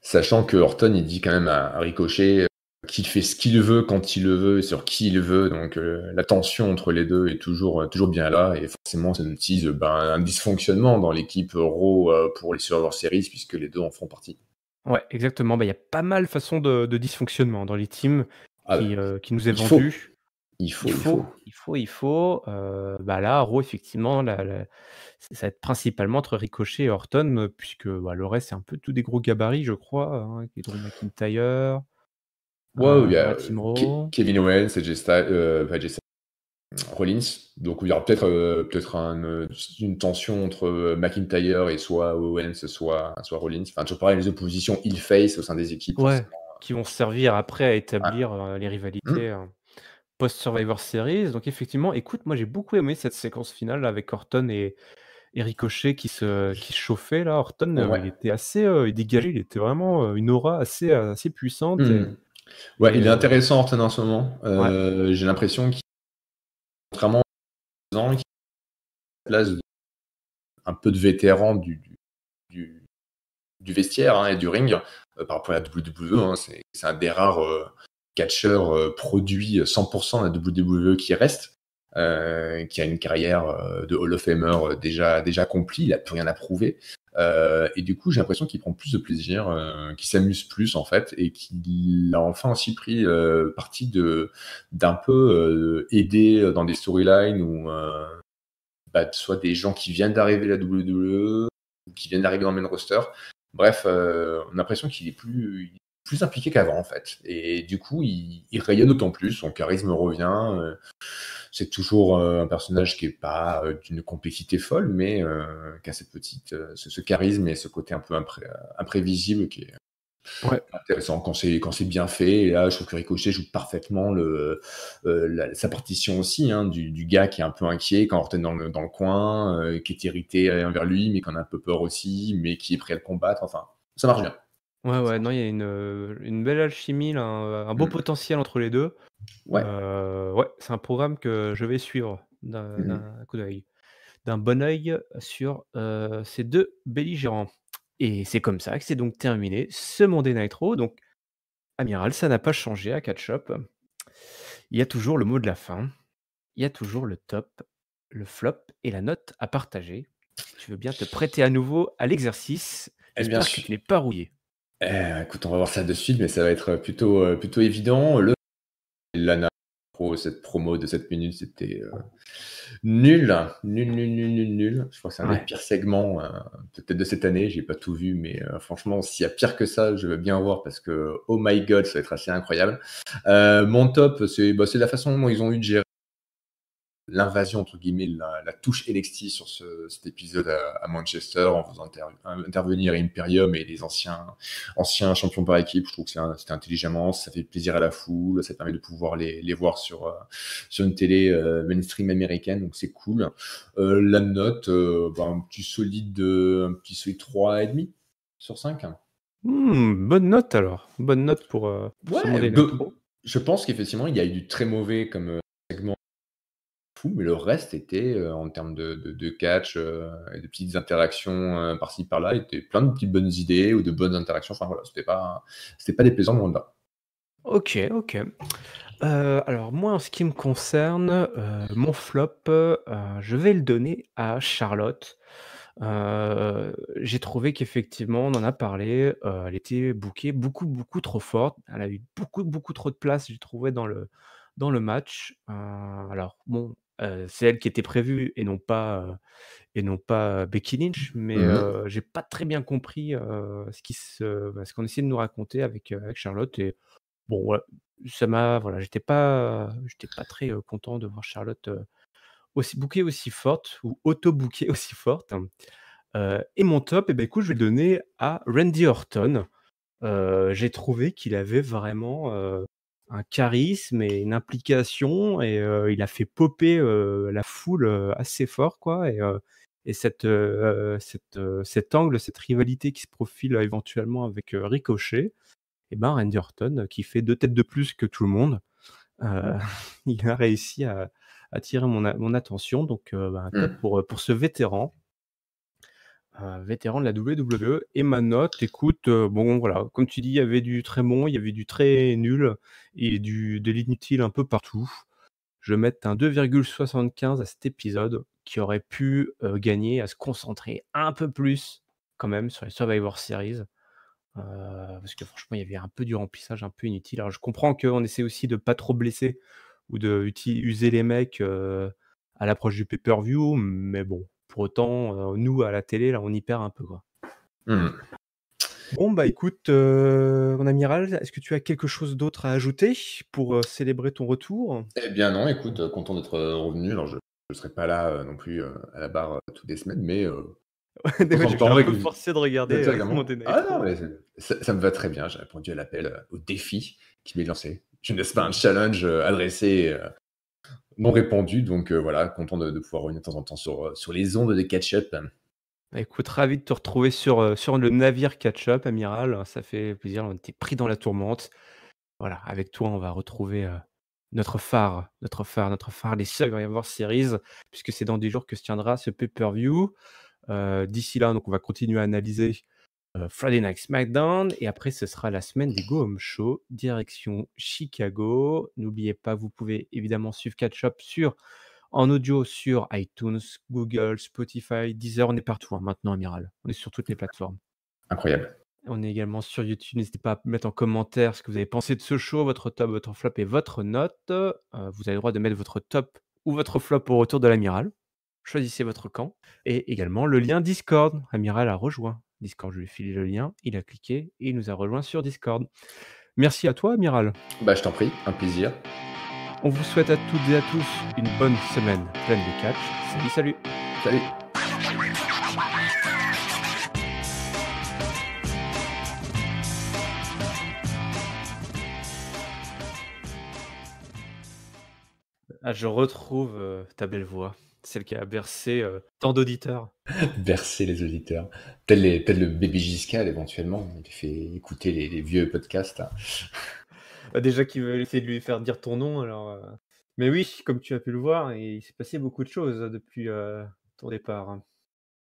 Sachant que Orton, il dit quand même à Ricochet qu'il fait ce qu'il veut quand il le veut et sur qui il veut. Donc euh, la tension entre les deux est toujours euh, toujours bien là et forcément ça nous tease ben, un dysfonctionnement dans l'équipe Raw euh, pour les Survivor Series puisque les deux en font partie. Ouais, exactement. Ben, il y a pas mal façon de, de dysfonctionnement dans les teams ah qui, nous est vendu. Il faut, il faut, il faut, il faut. Bah là, Raw effectivement, ça va être principalement entre Ricochet et Orton puisque bah, le reste c'est un peu tous des gros gabarits, je crois. Hein, Drew McIntyre. Euh, Kevin Owens, et euh, Rollins. Donc il y aura peut-être euh, peut-être une tension entre McIntyre et soit Owens, soit, soit Rollins. Enfin, toujours pareil, les oppositions il-face au sein des équipes. qui vont servir après à établir ah. les rivalités mmh. post-Survivor Series. Donc effectivement, écoute, moi j'ai beaucoup aimé cette séquence finale avec Orton et, Ricochet qui se, qui chauffait là. Orton, il était assez dégagé, il était vraiment une aura assez, assez puissante. Et mmh. Ouais, il est euh, intéressant en ce moment. Euh, j'ai l'impression qu'il, contrairement place un peu de vétéran du, vestiaire hein, et du ring euh, par rapport à la WWE. Hein, c'est, un des rares catcheurs produits 100% de la WWE qui reste, qui a une carrière de Hall of Famer déjà, déjà accomplie, il n'a plus rien à prouver. Euh, et du coup, j'ai l'impression qu'il prend plus de plaisir, euh, qu'il s'amuse plus en fait, et qu'il a enfin aussi pris euh, partie de d'un peu aider dans des storylines ou bah, soit des gens qui viennent d'arriver à la WWE, ou qui viennent d'arriver dans le main roster. Bref, on a l'impression qu'il est plus, plus impliqué qu'avant, en fait. Et du coup, il, rayonne d'autant plus, son charisme revient. Euh, c'est toujours euh, un personnage qui n'est pas euh, d'une complexité folle, mais qui a cette petite, ce, charisme et ce côté un peu imprévisible qui est, Intéressant quand c'est bien fait. Et là, je trouve que Ricochet joue parfaitement le, sa partition aussi hein, du, gars qui est un peu inquiet quand est dans le dans le coin, qui est irrité envers lui, mais en a un peu peur aussi, mais qui est prêt à le combattre. Enfin, ça marche bien. Ouais, ouais, non, il y a une, euh, belle alchimie, un, beau mmh. potentiel entre les deux. Ouais. Euh, ouais, c'est un programme que je vais suivre d'un mmh. coup d'œil, d'un bon oeil sur euh, ces deux belligérants. Et c'est comme ça que c'est donc terminé ce Monday Nitro. Donc, Amiral, ça n'a pas changé à Catch Up. Il y a toujours le mot de la fin, il y a toujours le top, le flop et la note à partager. Tu veux bien te prêter à nouveau à l'exercice eh bien, J'espère que tu n'es pas rouillé. Eh, écoute, on va voir ça de suite, mais ça va être plutôt, euh, plutôt évident. Le Lana Pro, cette promo de 7 minutes, c'était euh, nul. Nul, nul, nul, nul, nul. Je crois que c'est un des pires segments, euh, peut-être de cette année. J'ai pas tout vu, mais franchement, s'il y a pire que ça, je veux bien voir parce que, oh my god, ça va être assez incroyable. mon top, c'est bah, la façon dont ils ont eu de gérer l'invasion, entre guillemets, la, touche NXT sur cet épisode à, Manchester en faisant intervenir Imperium et les anciens, anciens champions par équipe. Je trouve que c'était intelligemment, ça fait plaisir à la foule, ça permet de pouvoir les, les voir sur, euh, sur une télé euh, mainstream américaine, donc c'est cool. Euh, la note, bah, un petit solide, un petit solide 3,5 sur 5. Hmm, bonne note alors, bonne note pour, je pense qu'effectivement, il y a eu du très mauvais comme, mais le reste était, euh, en termes de, catch euh, et de petites interactions euh, par-ci par-là, était plein de petites bonnes idées ou de bonnes interactions. Enfin voilà, c'était pas, c'était pas déplaisant loin de là. Ok, ok. alors moi, en ce qui me concerne, mon flop, je vais le donner à Charlotte. j'ai trouvé qu'effectivement, on en a parlé, elle était bouquée beaucoup, beaucoup trop forte. Elle a eu beaucoup, beaucoup trop de place, j'ai trouvé, dans le, dans le match. alors, bon, c'est elle qui était prévue et non pas, et non pas Becky Lynch, mais mmh j'ai pas très bien compris bah, ce qu'on essayait de nous raconter avec, Charlotte. Et bon, ça m'a, voilà, j'étais pas, j'étais pas très content de voir Charlotte aussi bouquée aussi forte ou auto bookée aussi forte. Hein. et mon top, et eh ben je vais le donner à Randy Orton. j'ai trouvé qu'il avait vraiment un charisme et une implication et il a fait popper la foule assez fort quoi et, cette, cet angle cette rivalité qui se profile éventuellement avec Ricochet et eh ben Randy Orton qui fait deux têtes de plus que tout le monde mmh. il a réussi à attirer mon, attention donc ben, mmh. pour pour ce vétéran vétéran de la WWE. Et ma note, écoute, euh, bon voilà, comme tu dis, il y avait du très bon, il y avait du très nul et du, de l'inutile un peu partout. Je vais mettre un 2,75 à cet épisode qui aurait pu euh, gagner à se concentrer un peu plus quand même sur les Survivor Series. Euh, parce que franchement, il y avait un peu du remplissage un peu inutile. Alors je comprends qu'on essaie aussi de pas trop blesser ou de user les mecs à l'approche du pay-per-view, mais bon, pour autant, euh, nous, à la télé, là, on y perd un peu. Quoi. Hmm. Bon, bah écoute, euh, mon amiral, est-ce que tu as quelque chose d'autre à ajouter pour euh, célébrer ton retour Eh bien non, écoute, content d'être revenu. Alors je ne serai pas là non plus à la barre toutes les semaines, mais... je forcé de regarder ah, non, mais ça, me va très bien, j'ai répondu à l'appel, au défi qui m'est lancé. Je ne laisse pas un challenge adressé non répondu. Donc euh, voilà, content de, pouvoir revenir de temps en temps sur, euh, sur les ondes de catch-up. Bah, écoute, ravi de te retrouver sur, euh, sur le navire catch-up, Amiral. Ça fait plaisir, on était pris dans la tourmente. Voilà, avec toi, on va retrouver notre phare, notre phare, notre phare, les seuls y avoir Series, puisque c'est dans 10 jours que se tiendra ce pay-per-view. D'ici là, donc, on va continuer à analyser euh, Friday Night SmackDown. Et après, ce sera la semaine du Go Home Show, direction Chicago. N'oubliez pas, vous pouvez évidemment suivre Catch Up sur, en audio sur iTunes, Google, Spotify, Deezer. On est partout hein, maintenant, Amiral. On est sur toutes les plateformes. Incroyable. On est également sur YouTube. N'hésitez pas à mettre en commentaire ce que vous avez pensé de ce show, votre top, votre flop et votre note. Euh, vous avez le droit de mettre votre top ou votre flop au retour de l'amiral. Choisissez votre camp. Et également le lien Discord. Amiral a rejoint Discord, je lui ai filé le lien, il a cliqué et il nous a rejoint sur Discord. Merci à toi, Amiral. Bah, je t'en prie, un plaisir. On vous souhaite à toutes et à tous une bonne semaine pleine de catch. Salut, salut. Salut. Ah, je retrouve euh, ta belle voix celle qui a bercé euh, tant d'auditeurs. bercé les auditeurs. Tel, le bébé Giscal éventuellement. Il fait écouter les, vieux podcasts. Hein. Bah, déjà qui veut essayer de lui faire dire ton nom. Alors, euh. Mais oui, comme tu as pu le voir, il s'est passé beaucoup de choses hein, depuis euh, ton départ. Hein.